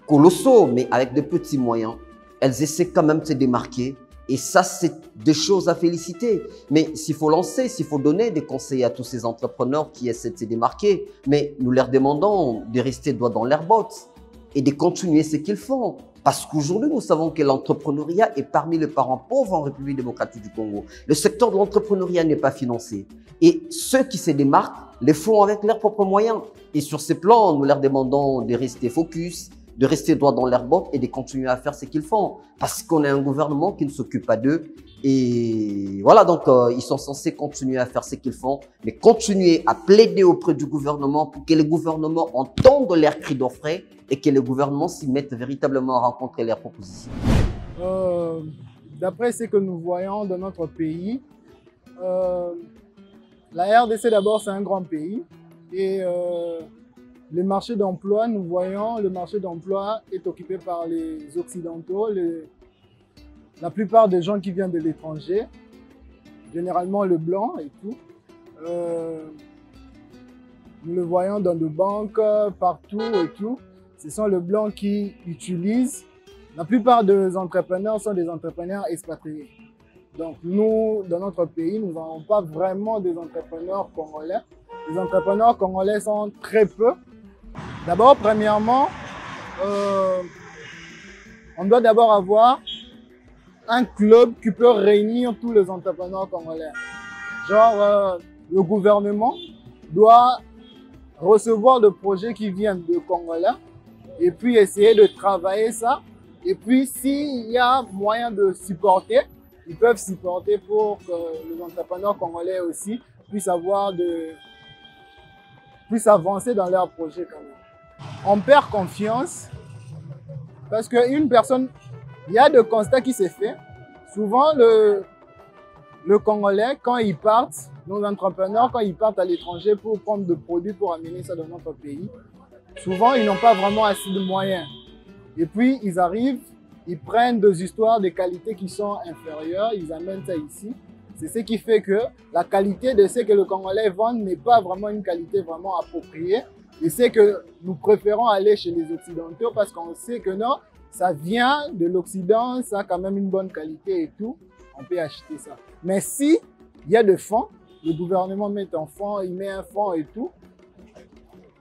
colossaux, mais avec de petits moyens, elles essaient quand même de se démarquer et ça, c'est des choses à féliciter. Mais s'il faut lancer, s'il faut donner des conseils à tous ces entrepreneurs qui essaient de se démarquer, mais nous leur demandons de rester doigt dans leurs bottes et de continuer ce qu'ils font. Parce qu'aujourd'hui, nous savons que l'entrepreneuriat est parmi les parents pauvres en République démocratique du Congo. Le secteur de l'entrepreneuriat n'est pas financé. Et ceux qui se démarquent les font avec leurs propres moyens. Et sur ces plans, nous leur demandons de rester focus, de rester droit dans leur banque et de continuer à faire ce qu'ils font. Parce qu'on est un gouvernement qui ne s'occupe pas d'eux. Et voilà, donc euh, ils sont censés continuer à faire ce qu'ils font, mais continuer à plaider auprès du gouvernement pour que le gouvernement entende leurs cris d'offres et que le gouvernement s'y mette véritablement à rencontrer leurs propositions. Euh, d'après ce que nous voyons de notre pays, euh, la RDC d'abord c'est un grand pays et le marché d'emploi, nous voyons, le marché d'emploi est occupé par les Occidentaux, la plupart des gens qui viennent de l'étranger, généralement le blanc et tout. Euh, nous le voyons dans nos banques, partout et tout. Ce sont les blancs qui utilisent. La plupart des entrepreneurs sont des entrepreneurs expatriés. Donc nous, dans notre pays, nous n'avons pas vraiment des entrepreneurs congolais. Les entrepreneurs congolais sont très peu. D'abord, premièrement, euh, on doit d'abord avoir un club qui peut réunir tous les entrepreneurs congolais. Genre, euh, le gouvernement doit recevoir le projets qui viennent de Congolais et puis essayer de travailler ça. Et puis, s'il y a moyen de supporter, ils peuvent supporter pour que les entrepreneurs congolais aussi puissent avoir de, puissent avancer dans leur projet quand on perd confiance parce qu'une personne, il y a des constats qui s'est fait. Souvent, le, Congolais, quand ils partent, nos entrepreneurs, quand ils partent à l'étranger pour prendre des produits pour amener ça dans notre pays, souvent, ils n'ont pas vraiment assez de moyens. Et puis, ils arrivent, ils prennent des histoires de qualité qui sont inférieures, ils amènent ça ici. C'est ce qui fait que la qualité de ce que le Congolais vend n'est pas vraiment une qualité vraiment appropriée et c'est que nous préférons aller chez les Occidentaux parce qu'on sait que non, ça vient de l'Occident, ça a quand même une bonne qualité et tout, on peut acheter ça. Mais si il y a de fonds, le gouvernement met un fonds, il met un fonds et tout,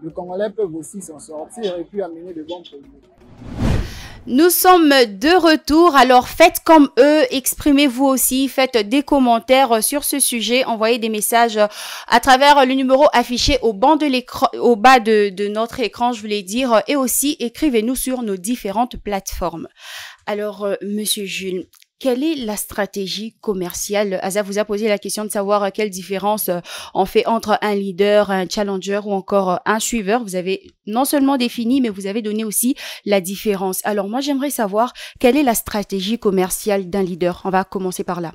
les Congolais peuvent aussi s'en sortir et puis amener de bons produits. Nous sommes de retour, alors faites comme eux, exprimez-vous aussi, faites des commentaires sur ce sujet, envoyez des messages à travers le numéro affiché au, de au bas de, notre écran, je voulais dire, et aussi écrivez-nous sur nos différentes plateformes. Alors, euh, Monsieur Jules, quelle est la stratégie commerciale Aza vous a posé la question de savoir euh, quelle différence euh, on fait entre un leader, un challenger ou encore euh, un suiveur. Vous avez non seulement défini, mais vous avez donné aussi la différence. Alors moi, j'aimerais savoir quelle est la stratégie commerciale d'un leader. On va commencer par là.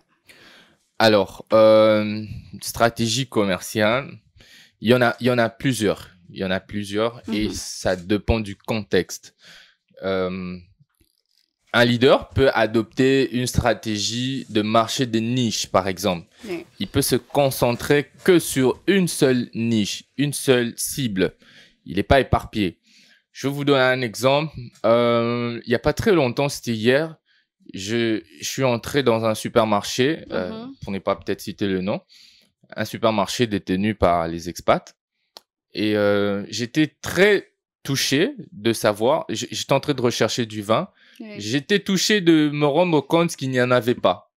Alors, stratégie commerciale, il y en a, il y en a plusieurs. Il y en a plusieurs et mm-hmm. ça dépend du contexte un leader peut adopter une stratégie de marché des niches, par exemple. Il peut se concentrer que sur une seule niche, une seule cible. Il n'est pas éparpillé. Je vous donne un exemple. Euh, il n'y a pas très longtemps, c'était hier, je, suis entré dans un supermarché, on euh, n'est mhm. pour ne pas peut-être citer le nom, un supermarché détenu par les expats. Et euh, j'étais très touché de savoir, j'étais en train de rechercher du vin J'étais touché de me rendre compte qu'il n'y en avait pas.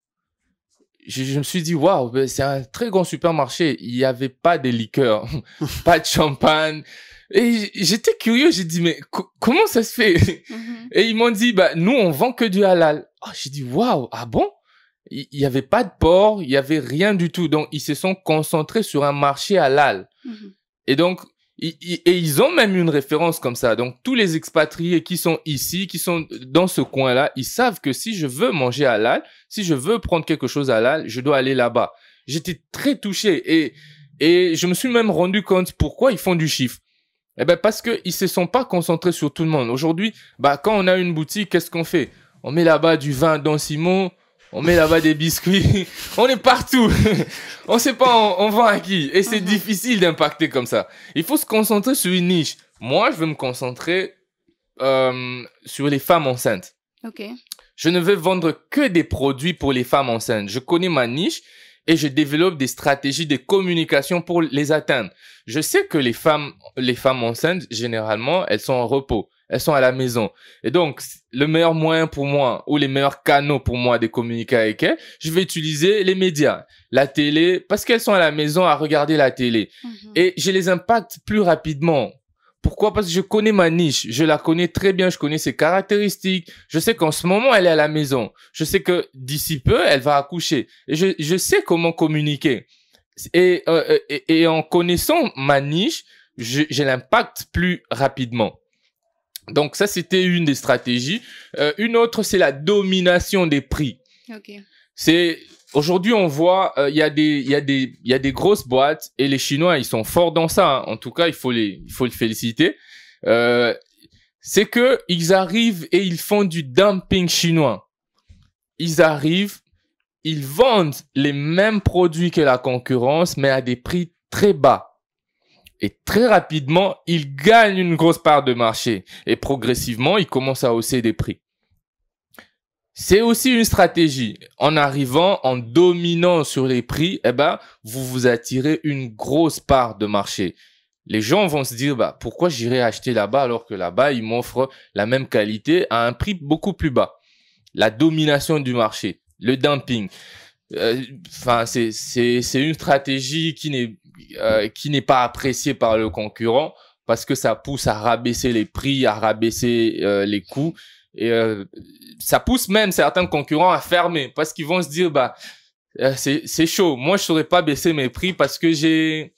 Je, me suis dit, waouh, ben, c'est un très grand supermarché. Il n'y avait pas de liqueurs, *laughs* pas de champagne. Et j'étais curieux, j'ai dit, mais comment ça se fait mhm. Et ils m'ont dit, bah, nous, on vend que du halal. Ah, j'ai dit, waouh, ah bon Il n'y avait pas de porc, il n'y avait rien du tout. Donc, ils se sont concentrés sur un marché halal. Mhm. Et donc, et ils ont même une référence comme ça. Donc tous les expatriés qui sont ici, qui sont dans ce coin-là, ils savent que si je veux manger à l'al, si je veux prendre quelque chose à l'al, je dois aller là-bas. J'étais très touché et et je me suis même rendu compte pourquoi ils font du chiffre. Eh ben parce que ils se sont pas concentrés sur tout le monde. Aujourd'hui, bah quand on a une boutique, qu'est-ce qu'on fait On met là-bas du vin dans Simon, on met là-bas des biscuits, *laughs* on est partout. *laughs* on sait pas on, vend à qui. Et c'est mhm. difficile d'impacter comme ça. Il faut se concentrer sur une niche. Moi, je veux me concentrer euh, sur les femmes enceintes. Ok. Je ne veux vendre que des produits pour les femmes enceintes. Je connais ma niche et je développe des stratégies de communication pour les atteindre. Je sais que les femmes, les femmes enceintes, généralement, elles sont en repos elles sont à la maison. Et donc, le meilleur moyen pour moi, ou les meilleurs canaux pour moi de communiquer avec elles, je vais utiliser les médias, la télé, parce qu'elles sont à la maison à regarder la télé. Mhm. Et je les impacte plus rapidement. Pourquoi Parce que je connais ma niche, je la connais très bien, je connais ses caractéristiques, je sais qu'en ce moment, elle est à la maison, je sais que d'ici peu, elle va accoucher, et je, je sais comment communiquer. Et, euh, et, et en connaissant ma niche, j'ai l'impact plus rapidement. Donc ça, c'était une des stratégies. Euh, une autre, c'est la domination des prix. C'est aujourd'hui, on voit, euh, il y a des, y des, y a des grosses boîtes et les Chinois, ils sont forts dans ça. Hein. En tout cas, il faut les, il faut les féliciter. Euh, c'est que ils arrivent et ils font du dumping chinois. Ils arrivent, ils vendent les mêmes produits que la concurrence, mais à des prix très bas. Et très rapidement, il gagne une grosse part de marché. Et progressivement, il commence à hausser des prix. C'est aussi une stratégie. En arrivant, en dominant sur les prix, eh ben, vous vous attirez une grosse part de marché. Les gens vont se dire, bah, pourquoi j'irai acheter là-bas alors que là-bas, ils m'offrent la même qualité à un prix beaucoup plus bas. La domination du marché, le dumping. Euh, enfin, c'est une stratégie qui n'est euh, qui n'est pas apprécié par le concurrent parce que ça pousse à rabaisser les prix, à rabaisser euh, les coûts. Et euh, ça pousse même certains concurrents à fermer parce qu'ils vont se dire, bah, c'est chaud. Moi, je saurais pas baisser mes prix parce que j'ai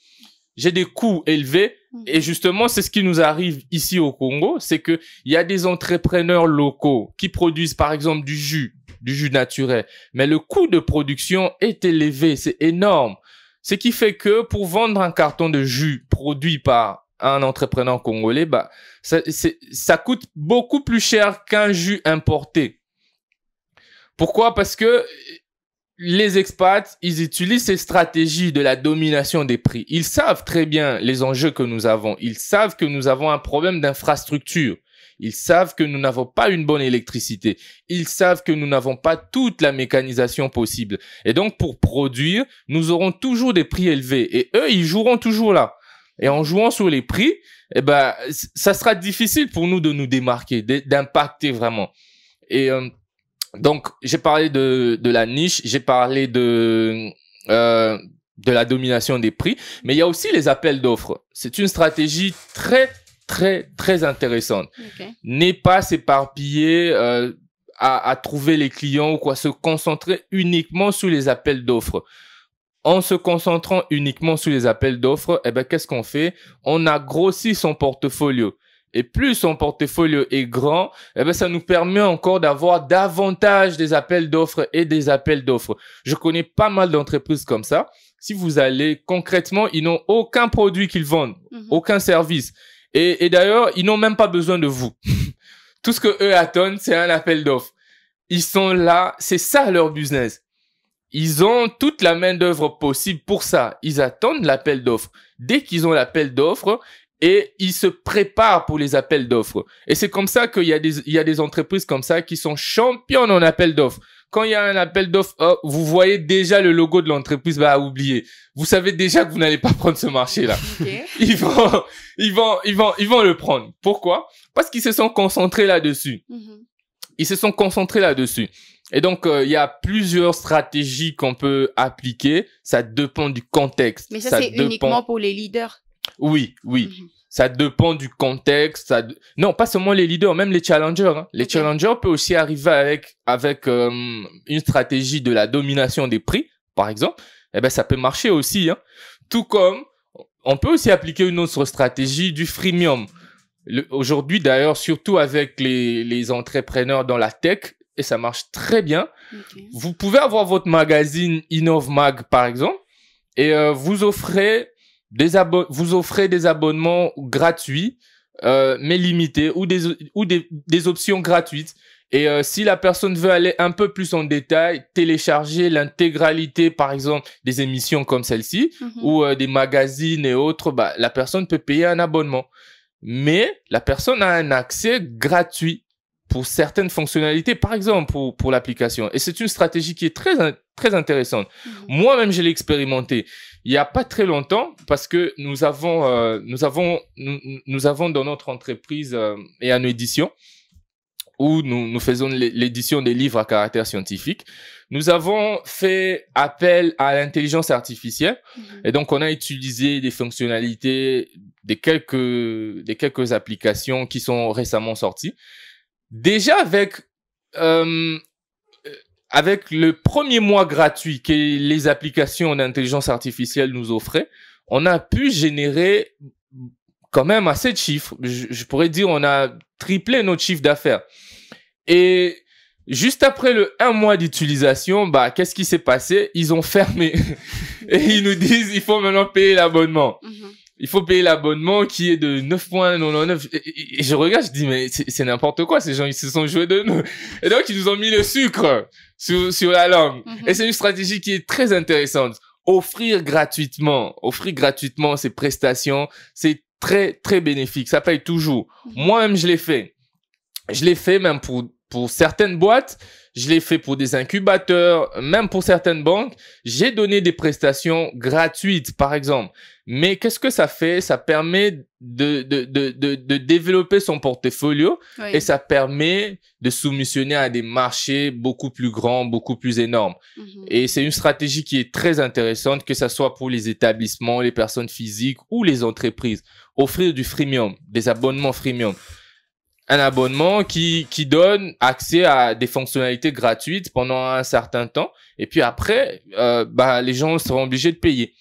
j'ai des coûts élevés. Mm. Et justement, c'est ce qui nous arrive ici au Congo, c'est que il y a des entrepreneurs locaux qui produisent, par exemple, du jus, du jus naturel. Mais le coût de production est élevé, c'est énorme. Ce qui fait que pour vendre un carton de jus produit par un entrepreneur congolais, bah, ça, ça coûte beaucoup plus cher qu'un jus importé. Pourquoi Parce que les expats, ils utilisent ces stratégies de la domination des prix. Ils savent très bien les enjeux que nous avons. Ils savent que nous avons un problème d'infrastructure. Ils savent que nous n'avons pas une bonne électricité. Ils savent que nous n'avons pas toute la mécanisation possible. Et donc, pour produire, nous aurons toujours des prix élevés. Et eux, ils joueront toujours là. Et en jouant sur les prix, eh ben, ça sera difficile pour nous de nous démarquer, d'impacter vraiment. Et euh, donc, j'ai parlé de, de la niche, j'ai parlé de... Euh, de la domination des prix, mais il y a aussi les appels d'offres. C'est une stratégie très très, très intéressante. N'est pas s'éparpiller euh, à, trouver les clients ou quoi, se concentrer uniquement sur les appels d'offres. En se concentrant uniquement sur les appels d'offres, eh ben, qu'est-ce qu'on fait On a grossi son portfolio. Et plus son portfolio est grand, eh ben, ça nous permet encore d'avoir davantage des appels d'offres et des appels d'offres. Je connais pas mal d'entreprises comme ça. Si vous allez concrètement, ils n'ont aucun produit qu'ils vendent, mhm. aucun service. Et, d'ailleurs, ils n'ont même pas besoin de vous. *laughs* Tout ce que eux attendent, c'est un appel d'offres. Ils sont là, c'est ça leur business. Ils ont toute la main d'œuvre possible pour ça. Ils attendent l'appel d'offres. Dès qu'ils ont l'appel d'offres, et ils se préparent pour les appels d'offres. Et c'est comme ça qu'il y, a des, entreprises comme ça qui sont championnes en appel d'offres quand il y a un appel d'offres, oh, vous voyez déjà le logo de l'entreprise, bah oublier. Vous savez déjà que vous n'allez pas *laughs* prendre ce marché-là. *laughs* Ils vont, ils vont, ils vont, ils vont le prendre. Pourquoi Parce qu'ils se sont concentrés là-dessus. Mhm. Ils se sont concentrés là-dessus. Et donc, euh, il y a plusieurs stratégies qu'on peut appliquer. Ça dépend du contexte. Mais ça, c'est uniquement pour les leaders. Oui, oui. Mhm. Ça dépend du contexte. Non, pas seulement les leaders, même les challengers. Hein. Les challengers peuvent aussi arriver avec avec euh, une stratégie de la domination des prix, par exemple. Eh ben, ça peut marcher aussi. Hein. Tout comme on peut aussi appliquer une autre stratégie du freemium. Aujourd'hui, d'ailleurs, surtout avec les, les entrepreneurs dans la tech, et ça marche très bien. Vous pouvez avoir votre magazine InnovMag, par exemple, et euh, vous offrez des vous offrez des abonnements gratuits, euh, mais limités, ou des, ou des, des options gratuites. Et euh, si la personne veut aller un peu plus en détail, télécharger l'intégralité, par exemple, des émissions comme celle-ci, mhm. ou euh, des magazines et autres, bah, la personne peut payer un abonnement. Mais la personne a un accès gratuit pour certaines fonctionnalités, par exemple, pour, pour l'application. Et c'est une stratégie qui est très, très intéressante. Mhm. Moi-même, je l'ai expérimenté il n'y a pas très longtemps, parce que nous avons, euh, nous avons, nous, avons dans notre entreprise euh, et en édition, où nous, nous faisons l'édition des livres à caractère scientifique, nous avons fait appel à l'intelligence artificielle. Mhm. Et donc, on a utilisé des fonctionnalités des quelques, des quelques applications qui sont récemment sorties. Déjà avec euh, avec le premier mois gratuit que les applications d'intelligence artificielle nous offraient, on a pu générer quand même assez de chiffres. Je, pourrais dire on a triplé notre chiffre d'affaires. Et juste après le un mois d'utilisation, bah qu'est-ce qui s'est passé Ils ont *laughs* fermé et ils nous disent il faut maintenant payer l'abonnement. Mhm il faut payer l'abonnement qui est de 9.99. Et, je regarde, je dis, mais c'est n'importe quoi, ces gens, ils se sont joués de nous. Et donc, ils nous ont mis le sucre sur, la langue. Mhm. Et c'est une stratégie qui est très intéressante. Offrir gratuitement, offrir gratuitement ces prestations, c'est très, très bénéfique. Ça paye toujours. Mhm. Moi-même, je l'ai fait. Je l'ai fait même pour pour certaines boîtes, je l'ai fait pour des incubateurs, même pour certaines banques. J'ai donné des prestations gratuites, par exemple. Mais qu'est-ce que ça fait Ça permet de, de, développer son portfolio et ça permet de soumissionner à des marchés beaucoup plus grands, beaucoup plus énormes. Mhm. Et c'est une stratégie qui est très intéressante, que ce soit pour les établissements, les personnes physiques ou les entreprises. Offrir du freemium, des abonnements freemium un abonnement qui, qui donne accès à des fonctionnalités gratuites pendant un certain temps. Et puis après, euh, bah, les gens seront obligés de payer.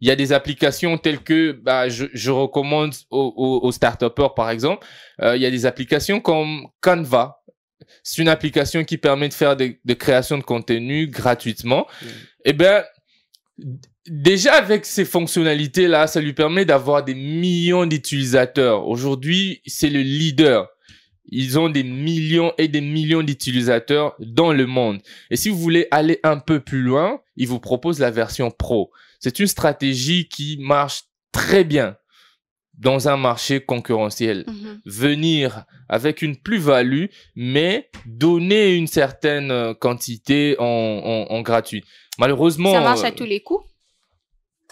Il y a des applications telles que bah, je, je recommande aux, start aux par exemple. Euh, il y a des applications comme Canva. C'est une application qui permet de faire des, de création de contenu gratuitement. Mm. Eh bien, déjà avec ces fonctionnalités là, ça lui permet d'avoir des millions d'utilisateurs. Aujourd'hui, c'est le leader. Ils ont des millions et des millions d'utilisateurs dans le monde. Et si vous voulez aller un peu plus loin, ils vous proposent la version pro. C'est une stratégie qui marche très bien dans un marché concurrentiel. Mhm. Venir avec une plus-value, mais donner une certaine euh, quantité en, en gratuit. Malheureusement. Ça marche à tous les coups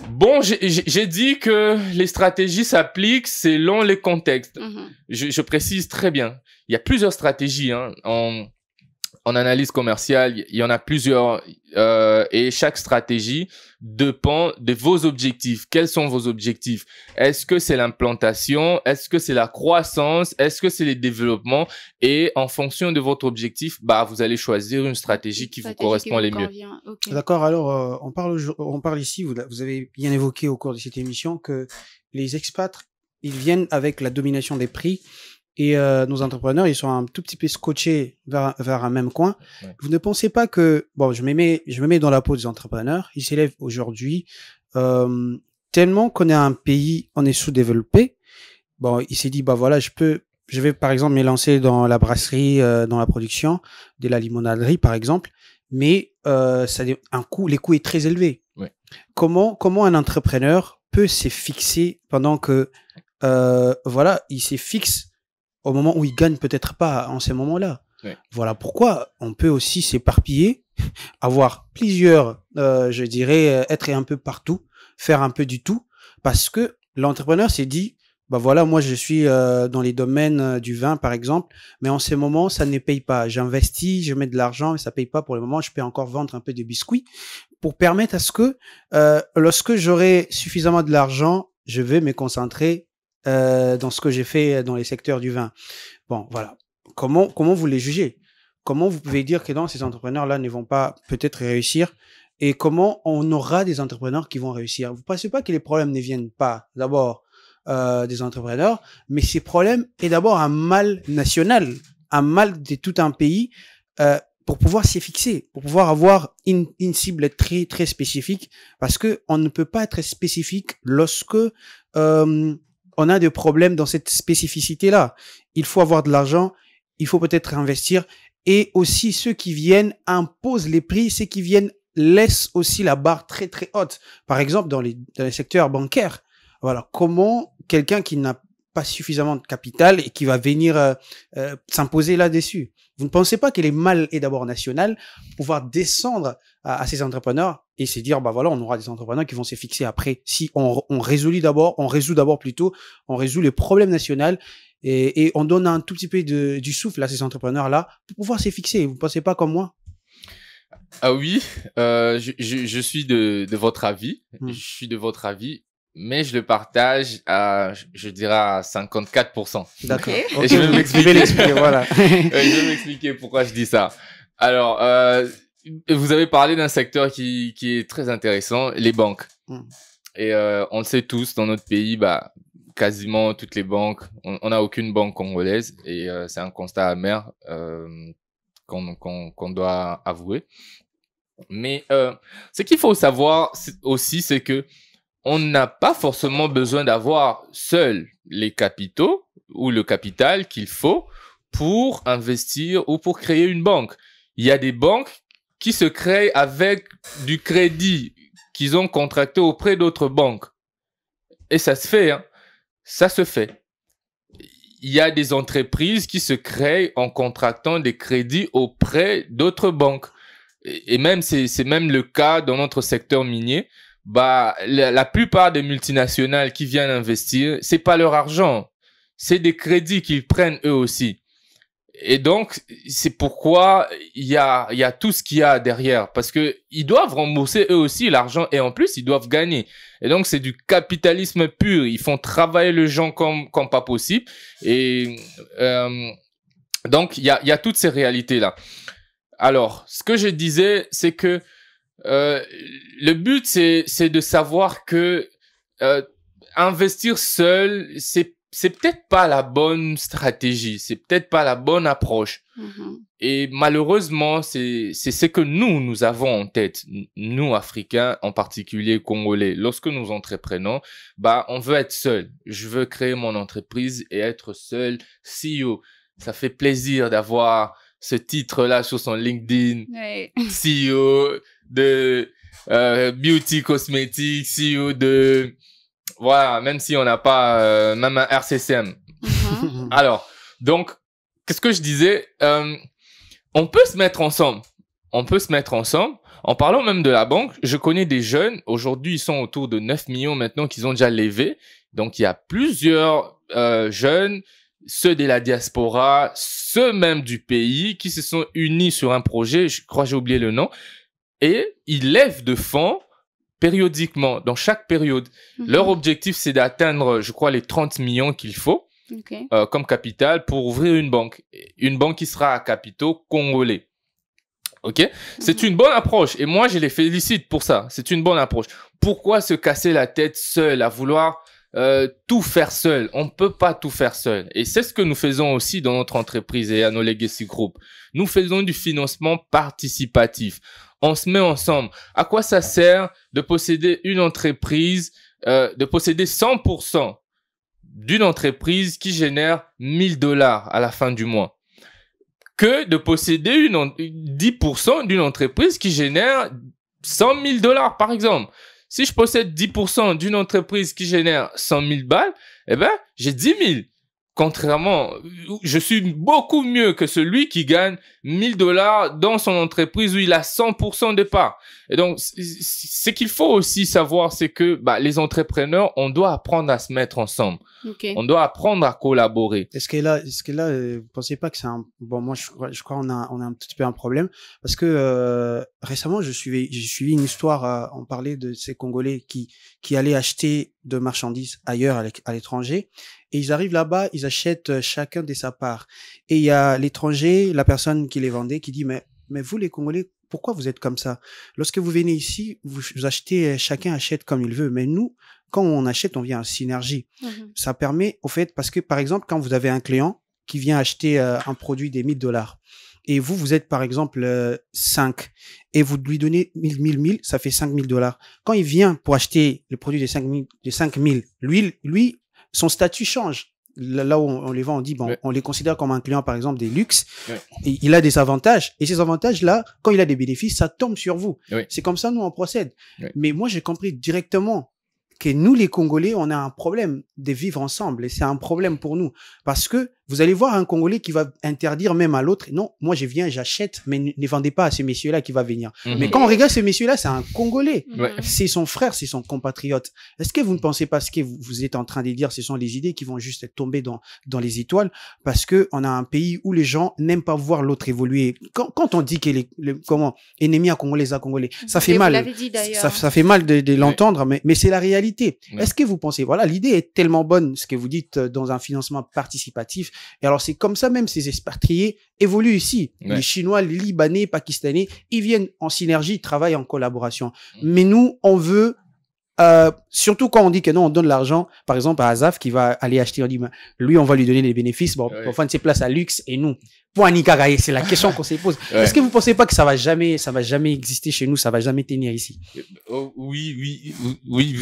Bon, j'ai dit que les stratégies s'appliquent selon les contextes. Mhm. je, précise très bien. Il y a plusieurs stratégies. Hein en analyse commerciale, il y en a plusieurs euh, et chaque stratégie dépend de vos objectifs. Quels sont vos objectifs Est-ce que c'est l'implantation Est-ce que c'est la croissance Est-ce que c'est les développements Et en fonction de votre objectif, bah vous allez choisir une stratégie qui vous correspond le mieux. D'accord. Alors euh, on parle on parle ici. Vous, vous avez bien évoqué au cours de cette émission que les expatriés ils viennent avec la domination des prix et euh, nos entrepreneurs, ils sont un tout petit peu scotchés vers, un même coin. Vous ne pensez pas que, bon, je me mets, je me mets dans la peau des entrepreneurs, ils s'élèvent aujourd'hui, euh, tellement qu'on est un pays, on est sous-développé. Bon, il s'est dit, bah voilà, je peux, je vais par exemple me lancer dans la brasserie, euh, dans la production, de la limonaderie par exemple, mais ça, un coût, les coûts est très élevés. Comment, comment un entrepreneur peut s'y fixer pendant que, voilà, il s'est fixe au moment où il gagne peut-être pas en ces moments-là. Voilà pourquoi on peut aussi s'éparpiller, *laughs* avoir plusieurs, euh, je dirais, euh, être un peu partout, faire un peu du tout, parce que l'entrepreneur s'est dit, bah voilà, moi je suis euh, dans les domaines du vin par exemple, mais en ces moments ça ne paye pas. J'investis, je mets de l'argent, mais ça paye pas pour le moment. Je peux encore vendre un peu de biscuits pour permettre à ce que, lorsque j'aurai suffisamment de l'argent, je vais me concentrer euh, dans ce que j'ai fait dans les secteurs du vin. Bon, voilà. Comment, comment vous les jugez Comment vous pouvez dire que non, ces entrepreneurs-là ne vont pas peut-être réussir Et comment on aura des entrepreneurs qui vont réussir Vous ne pensez pas que les problèmes ne viennent pas d'abord euh, des entrepreneurs, mais ces problèmes est d'abord un mal national, un mal de tout un pays. Euh, pour pouvoir s'y fixer, pour pouvoir avoir une, une, cible très très spécifique, parce que on ne peut pas être spécifique lorsque euh, on a des problèmes dans cette spécificité-là. Il faut avoir de l'argent, il faut peut-être investir, et aussi ceux qui viennent imposent les prix, ceux qui viennent laissent aussi la barre très très haute. Par exemple, dans les, dans les secteurs bancaires, voilà, comment quelqu'un qui n'a pas suffisamment de capital et qui va venir euh, euh, s'imposer là-dessus. Vous ne pensez pas que est mal et d'abord national, pouvoir descendre à, ces entrepreneurs et se dire, bah voilà, on aura des entrepreneurs qui vont se fixer après. Si on, on résout d'abord, on résout d'abord plutôt, on résout les problèmes nationaux et, et, on donne un tout petit peu de, du souffle à ces entrepreneurs-là pour pouvoir se fixer. Vous ne pensez pas comme moi ah oui, je, suis de, votre avis. Je suis de votre avis mais je le partage à, je dirais, à 54%. D'accord. Et je vais m'expliquer. voilà. *laughs* je vais m'expliquer pourquoi je dis ça. Alors, euh, vous avez parlé d'un secteur qui, qui est très intéressant, les banques. Hmm. Et euh, on le sait tous, dans notre pays, bah, quasiment toutes les banques, on n'a aucune banque congolaise et euh, c'est un constat amer euh, qu'on qu'on doit avouer. Mais euh, ce qu'il faut savoir aussi, c'est que on n'a pas forcément besoin d'avoir seul les capitaux ou le capital qu'il faut pour investir ou pour créer une banque. Il y a des banques qui se créent avec du crédit qu'ils ont contracté auprès d'autres banques. Et ça se fait, hein. ça se fait. Il y a des entreprises qui se créent en contractant des crédits auprès d'autres banques. Et même, c'est même le cas dans notre secteur minier bah la, plupart des multinationales qui viennent investir, c'est pas leur argent, c'est des crédits qu'ils prennent eux aussi. Et donc, c'est pourquoi il y a, y a tout ce qu'il y a derrière. Parce que ils doivent rembourser eux aussi l'argent et en plus, ils doivent gagner. Et donc, c'est du capitalisme pur. Ils font travailler les gens comme, comme pas possible. Et euh, donc, il y a, y a toutes ces réalités-là. Alors, ce que je disais, c'est que euh, le but, c'est de savoir que euh, investir seul, c'est c'est peut-être pas la bonne stratégie, c'est peut-être pas la bonne approche. Mm-hmm. Et malheureusement, c'est ce que nous, nous avons en tête, nous, Africains, en particulier Congolais. Lorsque nous entreprenons, bah, on veut être seul. Je veux créer mon entreprise et être seul CEO. Ça fait plaisir d'avoir ce titre-là sur son LinkedIn. CEO de euh, beauty cosmétique, CEO de voilà, même si on n'a pas euh, même un RCCM. Uh-huh. Alors, donc, qu'est-ce que je disais euh, On peut se mettre ensemble. On peut se mettre ensemble. En parlant même de la banque, je connais des jeunes, aujourd'hui ils sont autour de 9 millions maintenant qu'ils ont déjà levé. Donc il y a plusieurs jeunes, ceux de la diaspora, ceux même du pays, qui se sont unis sur un projet, je crois j'ai oublié le nom, et ils lèvent de fonds périodiquement, dans chaque période. Mhm. Leur objectif, c'est d'atteindre, je crois, les 30 millions qu'il faut euh, comme capital pour ouvrir une banque. Une banque qui sera à capitaux congolais. OK C'est mhm. une bonne approche et moi, je les félicite pour ça. C'est une bonne approche. Pourquoi se casser la tête seul à vouloir euh, tout faire seul On ne peut pas tout faire seul. Et c'est ce que nous faisons aussi dans notre entreprise et à nos legacy group. Nous faisons du financement participatif on se met ensemble. À quoi ça sert de posséder une entreprise, euh, de posséder 100% d'une entreprise qui génère 1000 dollars à la fin du mois que de posséder une, 10% d'une entreprise qui génère 100 000 dollars, par exemple. Si je possède 10% d'une entreprise qui génère 100 000 balles, eh ben, j'ai 10 000. Contrairement, je suis beaucoup mieux que celui qui gagne 1000 dollars dans son entreprise où il a 100% de parts. Et donc, ce qu'il faut aussi savoir, c'est que bah, les entrepreneurs, on doit apprendre à se mettre ensemble. On doit apprendre à collaborer. Est-ce que là, est-ce que là, euh, vous pensez pas que c'est un bon Moi, je, crois qu'on a, on a un petit peu un problème parce que euh, récemment, je suivais, j'ai suivi une histoire. en euh, on parlait de ces Congolais qui qui allaient acheter de marchandises ailleurs à l'étranger et ils arrivent là-bas, ils achètent euh, chacun de sa part. Et il y a l'étranger, la personne qui les vendait, qui dit, mais, mais vous, les Congolais, pourquoi vous êtes comme ça Lorsque vous venez ici, vous, achetez, euh, chacun achète comme il veut. Mais nous, quand on achète, on vient en synergie. Mmh ça permet, au fait, parce que par exemple, quand vous avez un client qui vient acheter euh, un produit des 1000 dollars, et vous, vous êtes par exemple 5, et vous lui donnez 1000, 1000, 1000, ça fait 5000 dollars. Quand il vient pour acheter le produit des 5000, de 5000 l'huile, lui, son statut change. Là, où on, les vend, on dit, bon, on les considère comme un client, par exemple, des luxes. il a des avantages. Et ces avantages-là, quand il a des bénéfices, ça tombe sur vous. C'est comme ça, nous, on procède. Mais moi, j'ai compris directement que nous, les Congolais, on a un problème de vivre ensemble. Et c'est un problème pour nous. Parce que vous allez voir un Congolais qui va interdire même à l'autre, non, moi je viens, j'achète, mais ne vendez pas à ce monsieur-là qui va venir. Mhm. Mais quand on regarde ce monsieur-là, c'est un Congolais. C'est son frère, c'est son compatriote. Est-ce que vous ne pensez pas ce que vous êtes en train de dire, ce sont les idées qui vont juste tomber dans, dans les étoiles parce que on a un pays où les gens n'aiment pas voir l'autre évoluer. Quand, quand, on dit qu'il est comment, ennemis à Congolais à Congolais, ça fait mal. ça, ça, fait mal de, l'entendre, mais, mais c'est la réalité. Est-ce que vous pensez, voilà, l'idée est tellement bonne, ce que vous dites euh, dans un financement participatif, et alors, c'est comme ça même ces expatriés évoluent ici. Les Chinois, les Libanais, les Pakistanais, ils viennent en synergie, ils travaillent en collaboration. Mm. Mais nous, on veut euh, surtout quand on dit que non, on donne l'argent, par exemple, à Azaf qui va aller acheter, on dit, lui, on va lui donner les bénéfices, bon, fin de ses places à luxe et nous. Pour Annika c'est la question qu'on se pose. *laughs* Est-ce que vous ne pensez pas que ça va jamais, ça va jamais exister chez nous, ça va jamais tenir ici euh, Oui, oh, oui,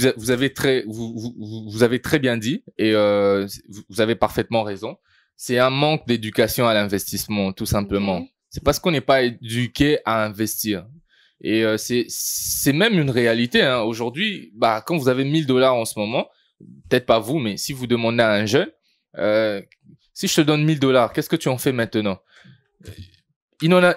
oui, vous, avez très, vous, vous, vous, avez très bien dit et euh, vous avez parfaitement raison c'est un manque d'éducation à l'investissement, tout simplement. C'est parce qu'on n'est pas éduqué à investir. Et euh, c'est même une réalité. Hein. Aujourd'hui, bah, quand vous avez 1000 dollars en ce moment, peut-être pas vous, mais si vous demandez à un jeune, euh, si je te donne 1000 dollars, qu'est-ce que tu en fais maintenant il en a,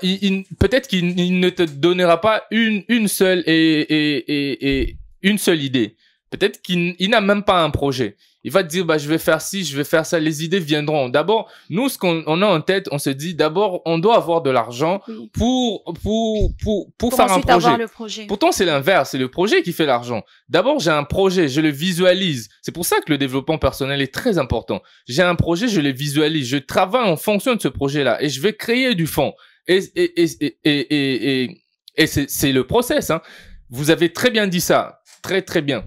peut-être qu'il ne te donnera pas une, une seule et, et, et une seule idée. Peut-être qu'il n'a même pas un projet. Il va te dire, bah, je vais faire ci, je vais faire ça. Les idées viendront. D'abord, nous, ce qu'on a en tête, on se dit, d'abord, on doit avoir de l'argent pour, pour, pour, pour, faire un projet. Pourtant, c'est l'inverse. C'est le projet qui fait l'argent. D'abord, j'ai un projet, je le visualise. C'est pour ça que le développement personnel est très important. J'ai un projet, je le visualise. Je travaille en fonction de ce projet-là et je vais créer du fond. Et, et, et, et, et, et c'est le process. Hein. Vous avez très bien dit ça. Très, très bien.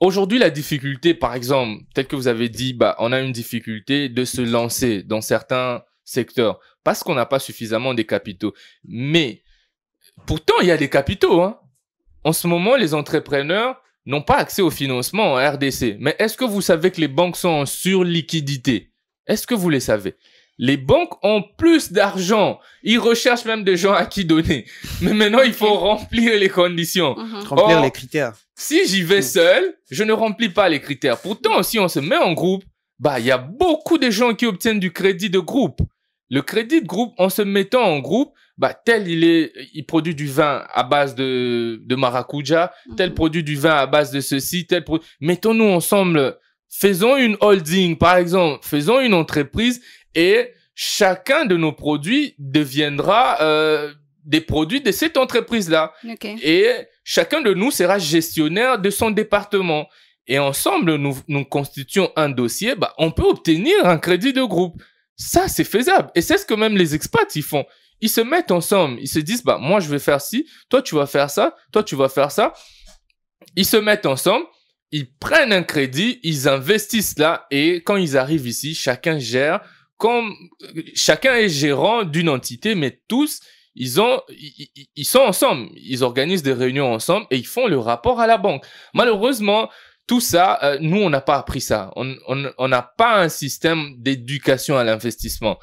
Aujourd'hui, la difficulté, par exemple, telle que vous avez dit, bah, on a une difficulté de se lancer dans certains secteurs parce qu'on n'a pas suffisamment de capitaux. Mais pourtant, il y a des capitaux. Hein. En ce moment, les entrepreneurs n'ont pas accès au financement en RDC. Mais est-ce que vous savez que les banques sont en surliquidité Est-ce que vous les savez les banques ont plus d'argent. Ils recherchent même des gens à qui donner. Mais maintenant, il faut remplir les conditions. Mhm. Remplir les critères. Si j'y vais mhm. seul, je ne remplis pas les critères. Pourtant, si on se met en groupe, bah, il y a beaucoup de gens qui obtiennent du crédit de groupe. Le crédit de groupe, en se mettant en groupe, bah, tel il est, il produit du vin à base de, de maracuja, tel mhm. produit du vin à base de ceci, tel produit. Mettons-nous ensemble, faisons une holding, par exemple, faisons une entreprise et chacun de nos produits deviendra euh, des produits de cette entreprise-là. Et chacun de nous sera gestionnaire de son département. Et ensemble, nous, nous constituons un dossier, bah, on peut obtenir un crédit de groupe. Ça, c'est faisable. Et c'est ce que même les expats, ils font. Ils se mettent ensemble. Ils se disent, bah, moi, je vais faire ci, toi, tu vas faire ça, toi, tu vas faire ça. Ils se mettent ensemble, ils prennent un crédit, ils investissent là, et quand ils arrivent ici, chacun gère comme chacun est gérant d'une entité, mais tous, ils, ont, ils, sont ensemble. Ils organisent des réunions ensemble et ils font le rapport à la banque. Malheureusement, tout ça, euh, nous, on n'a pas appris ça. On n'a pas un système d'éducation à l'investissement.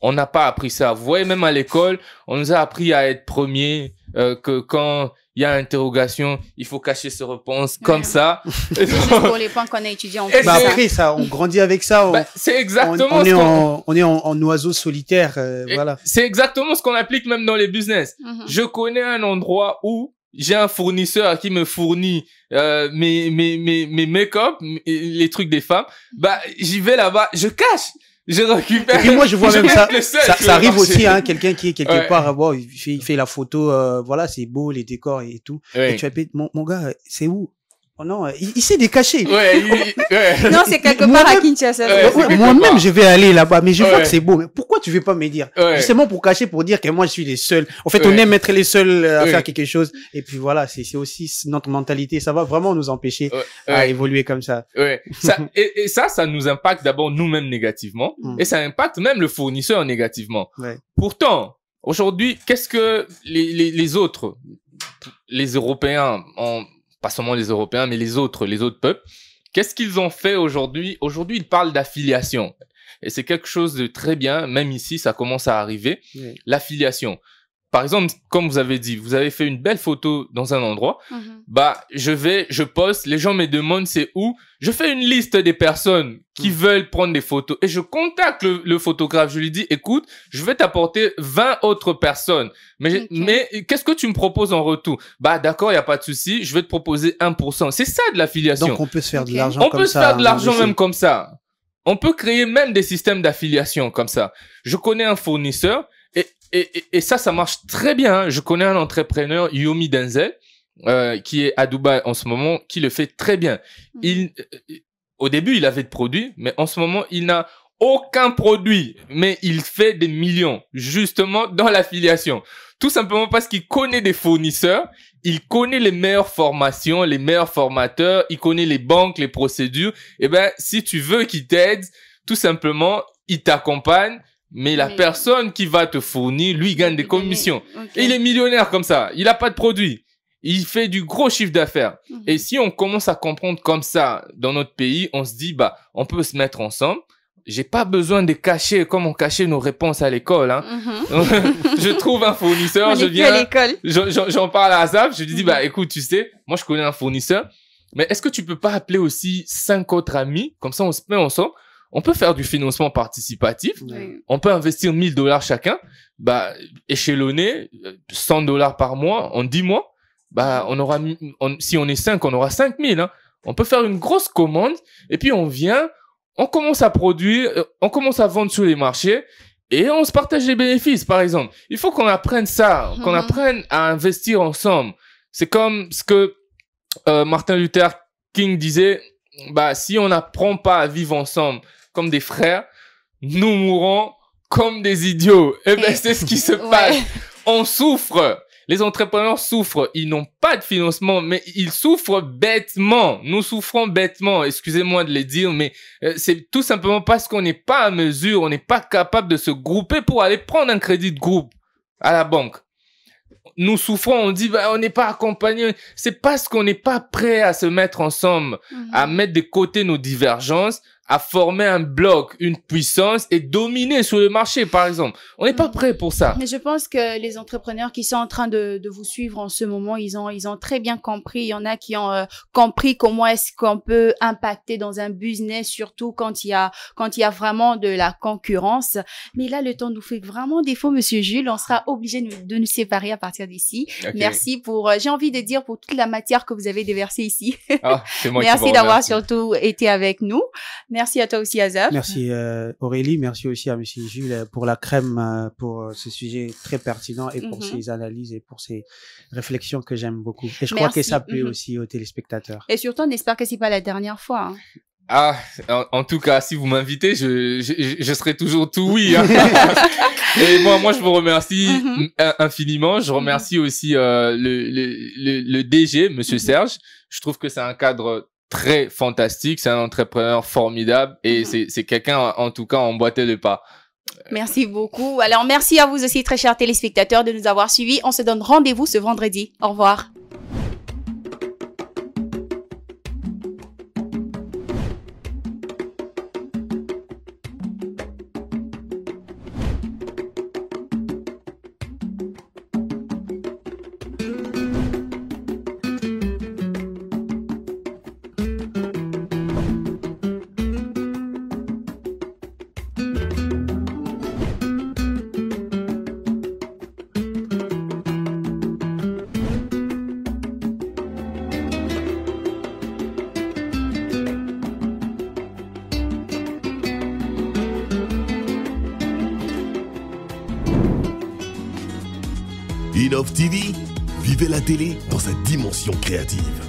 On n'a pas appris ça. Vous voyez, même à l'école, on nous a appris à être premier, euh, que quand il y a interrogation, il faut cacher ses réponses comme ça. C'est *laughs* pour les points qu'on a étudiés en bah après, ça, on grandit avec ça. Bah, c'est exactement on, est en, on est en, oiseau solitaire. Euh, voilà. C'est exactement ce qu'on applique même dans les business. Mhm. Je connais un endroit où j'ai un fournisseur qui me fournit euh, mes, mes, mes, mes make-up, les trucs des femmes. Mhm. Bah, j'y vais là-bas, je cache. Et puis moi, je vois *laughs* même ça, ça, arrive aussi, hein, quelqu'un qui est quelque part, bon, il fait, il fait la photo, euh, voilà, c'est beau, les décors et tout. Et tu répètes, mon, mon gars, c'est où? Oh non, euh, il, s'est décaché. Oh, oh. non, c'est quelque part à Kinshasa. Moi-même, je vais aller là-bas, mais je vois que c'est beau. pourquoi tu veux pas me dire Justement pour cacher, pour dire que moi, je suis les seuls. En fait, on aime être les seuls euh, à faire quelque chose. Et puis voilà, c'est aussi notre mentalité. Ça va vraiment nous empêcher à évoluer comme ça. Ouais. *laughs* et, ça, ça nous impacte d'abord nous-mêmes négativement. Hmm. Et ça impacte même le fournisseur négativement. Pourtant, aujourd'hui, qu'est-ce que les, les autres, les Européens ont pas seulement les Européens, mais les autres, les autres peuples. Qu'est-ce qu'ils ont fait aujourd'hui Aujourd'hui, ils parlent d'affiliation. Et c'est quelque chose de très bien, même ici, ça commence à arriver. L'affiliation par exemple, comme vous avez dit, vous avez fait une belle photo dans un endroit, mhm. bah, je vais, je poste, les gens me demandent c'est où, je fais une liste des personnes qui mhm. veulent prendre des photos et je contacte le, photographe, je lui dis, écoute, je vais t'apporter 20 autres personnes, mais, mais qu'est-ce que tu me proposes en retour? Bah, d'accord, il n'y a pas de souci, je vais te proposer 1%. C'est ça de l'affiliation. Donc, on peut se faire de l'argent comme ça. On peut se faire de l'argent même comme ça. On peut créer même des systèmes d'affiliation comme ça. Je connais un fournisseur, et, ça, ça marche très bien. Hein. Je connais un entrepreneur, Yomi Denzel, euh, qui est à Dubaï en ce moment, qui le fait très bien. Hmm. Euh, au début, il avait de produits, mais en ce moment, il n'a aucun produit, mais il fait des millions, justement, dans l'affiliation. Tout simplement parce qu'il connaît des fournisseurs, il connaît les meilleures formations, les meilleurs formateurs, il connaît les banques, les procédures. Eh ben, si tu veux qu'il t'aide, tout simplement, il t'accompagne mais la personne qui va te fournir, lui, gagne des commissions. il est millionnaire comme ça. Il n'a pas de produit. Il fait du gros chiffre d'affaires. Mhm. Et si on commence à comprendre comme ça dans notre pays, on se dit, bah, on peut se mettre ensemble. J'ai pas besoin de cacher comme on cachait nos réponses à l'école. Hein. Mhm. *laughs* je trouve un fournisseur, on je viens, j'en parle à Asap, je lui dis mhm. bah écoute, tu sais, moi je connais un fournisseur, mais est-ce que tu peux pas appeler aussi cinq autres amis comme ça on se met ensemble on peut faire du financement participatif, on peut investir 1000 dollars chacun, bah, échelonné, 100 euh, dollars par mois en 10 mois, bah, on aura, si on est 5, on aura 5000. Hein. On peut faire une grosse commande et puis on vient, on commence à produire, euh, on commence à vendre sur les marchés et on se partage les bénéfices, par exemple. Il faut qu'on apprenne ça, qu'on mhm. apprenne à investir ensemble. C'est comme ce que euh, Martin Luther King disait, bah, si on n'apprend pas à vivre ensemble, comme des frères, nous mourons comme des idiots. Eh ben, Et ben, c'est ce qui se *laughs* passe. On souffre. Les entrepreneurs souffrent. Ils n'ont pas de financement, mais ils souffrent bêtement. Nous souffrons bêtement. Excusez-moi de le dire, mais euh, c'est tout simplement parce qu'on n'est pas à mesure, on n'est pas capable de se grouper pour aller prendre un crédit de groupe à la banque. Nous souffrons, on dit, bah, on n'est pas accompagné. C'est parce qu'on n'est pas prêt à se mettre ensemble, mhm. à mettre de côté nos divergences, à former un bloc, une puissance et dominer sur le marché, par exemple. On n'est pas mm. prêt pour ça. Mais je pense que les entrepreneurs qui sont en train de, de, vous suivre en ce moment, ils ont, ils ont très bien compris. Il y en a qui ont euh, compris comment est-ce qu'on peut impacter dans un business, surtout quand il y a, quand il y a vraiment de la concurrence. Mais là, le temps nous fait vraiment défaut, Monsieur Jules. On sera obligé de, nous séparer à partir d'ici. Merci pour, euh, j'ai envie de dire pour toute la matière que vous avez déversée ici. Ah, *laughs* Merci d'avoir surtout été avec nous. Merci à toi aussi, Azaf. Merci euh, Aurélie, merci aussi à M. Jules pour la crème, euh, pour euh, ce sujet très pertinent et pour mhm. ses analyses et pour ses réflexions que j'aime beaucoup. Et je crois que ça plaît mhm. aussi aux téléspectateurs. Et surtout, on espère que n'est pas la dernière fois. Hein. Ah, en, tout cas, si vous m'invitez, je, serai toujours tout oui. Hein. *laughs* Et moi, moi, je vous remercie mhm. infiniment. Je remercie aussi le, le, le, DG, Monsieur Serge. Je trouve que c'est un cadre très fantastique, c'est un entrepreneur formidable et mhm. c'est quelqu'un, en tout cas, emboîté le pas. Merci beaucoup. Alors, merci à vous aussi, très chers téléspectateurs, de nous avoir suivis. On se donne rendez-vous ce vendredi. Au revoir. dimension créative.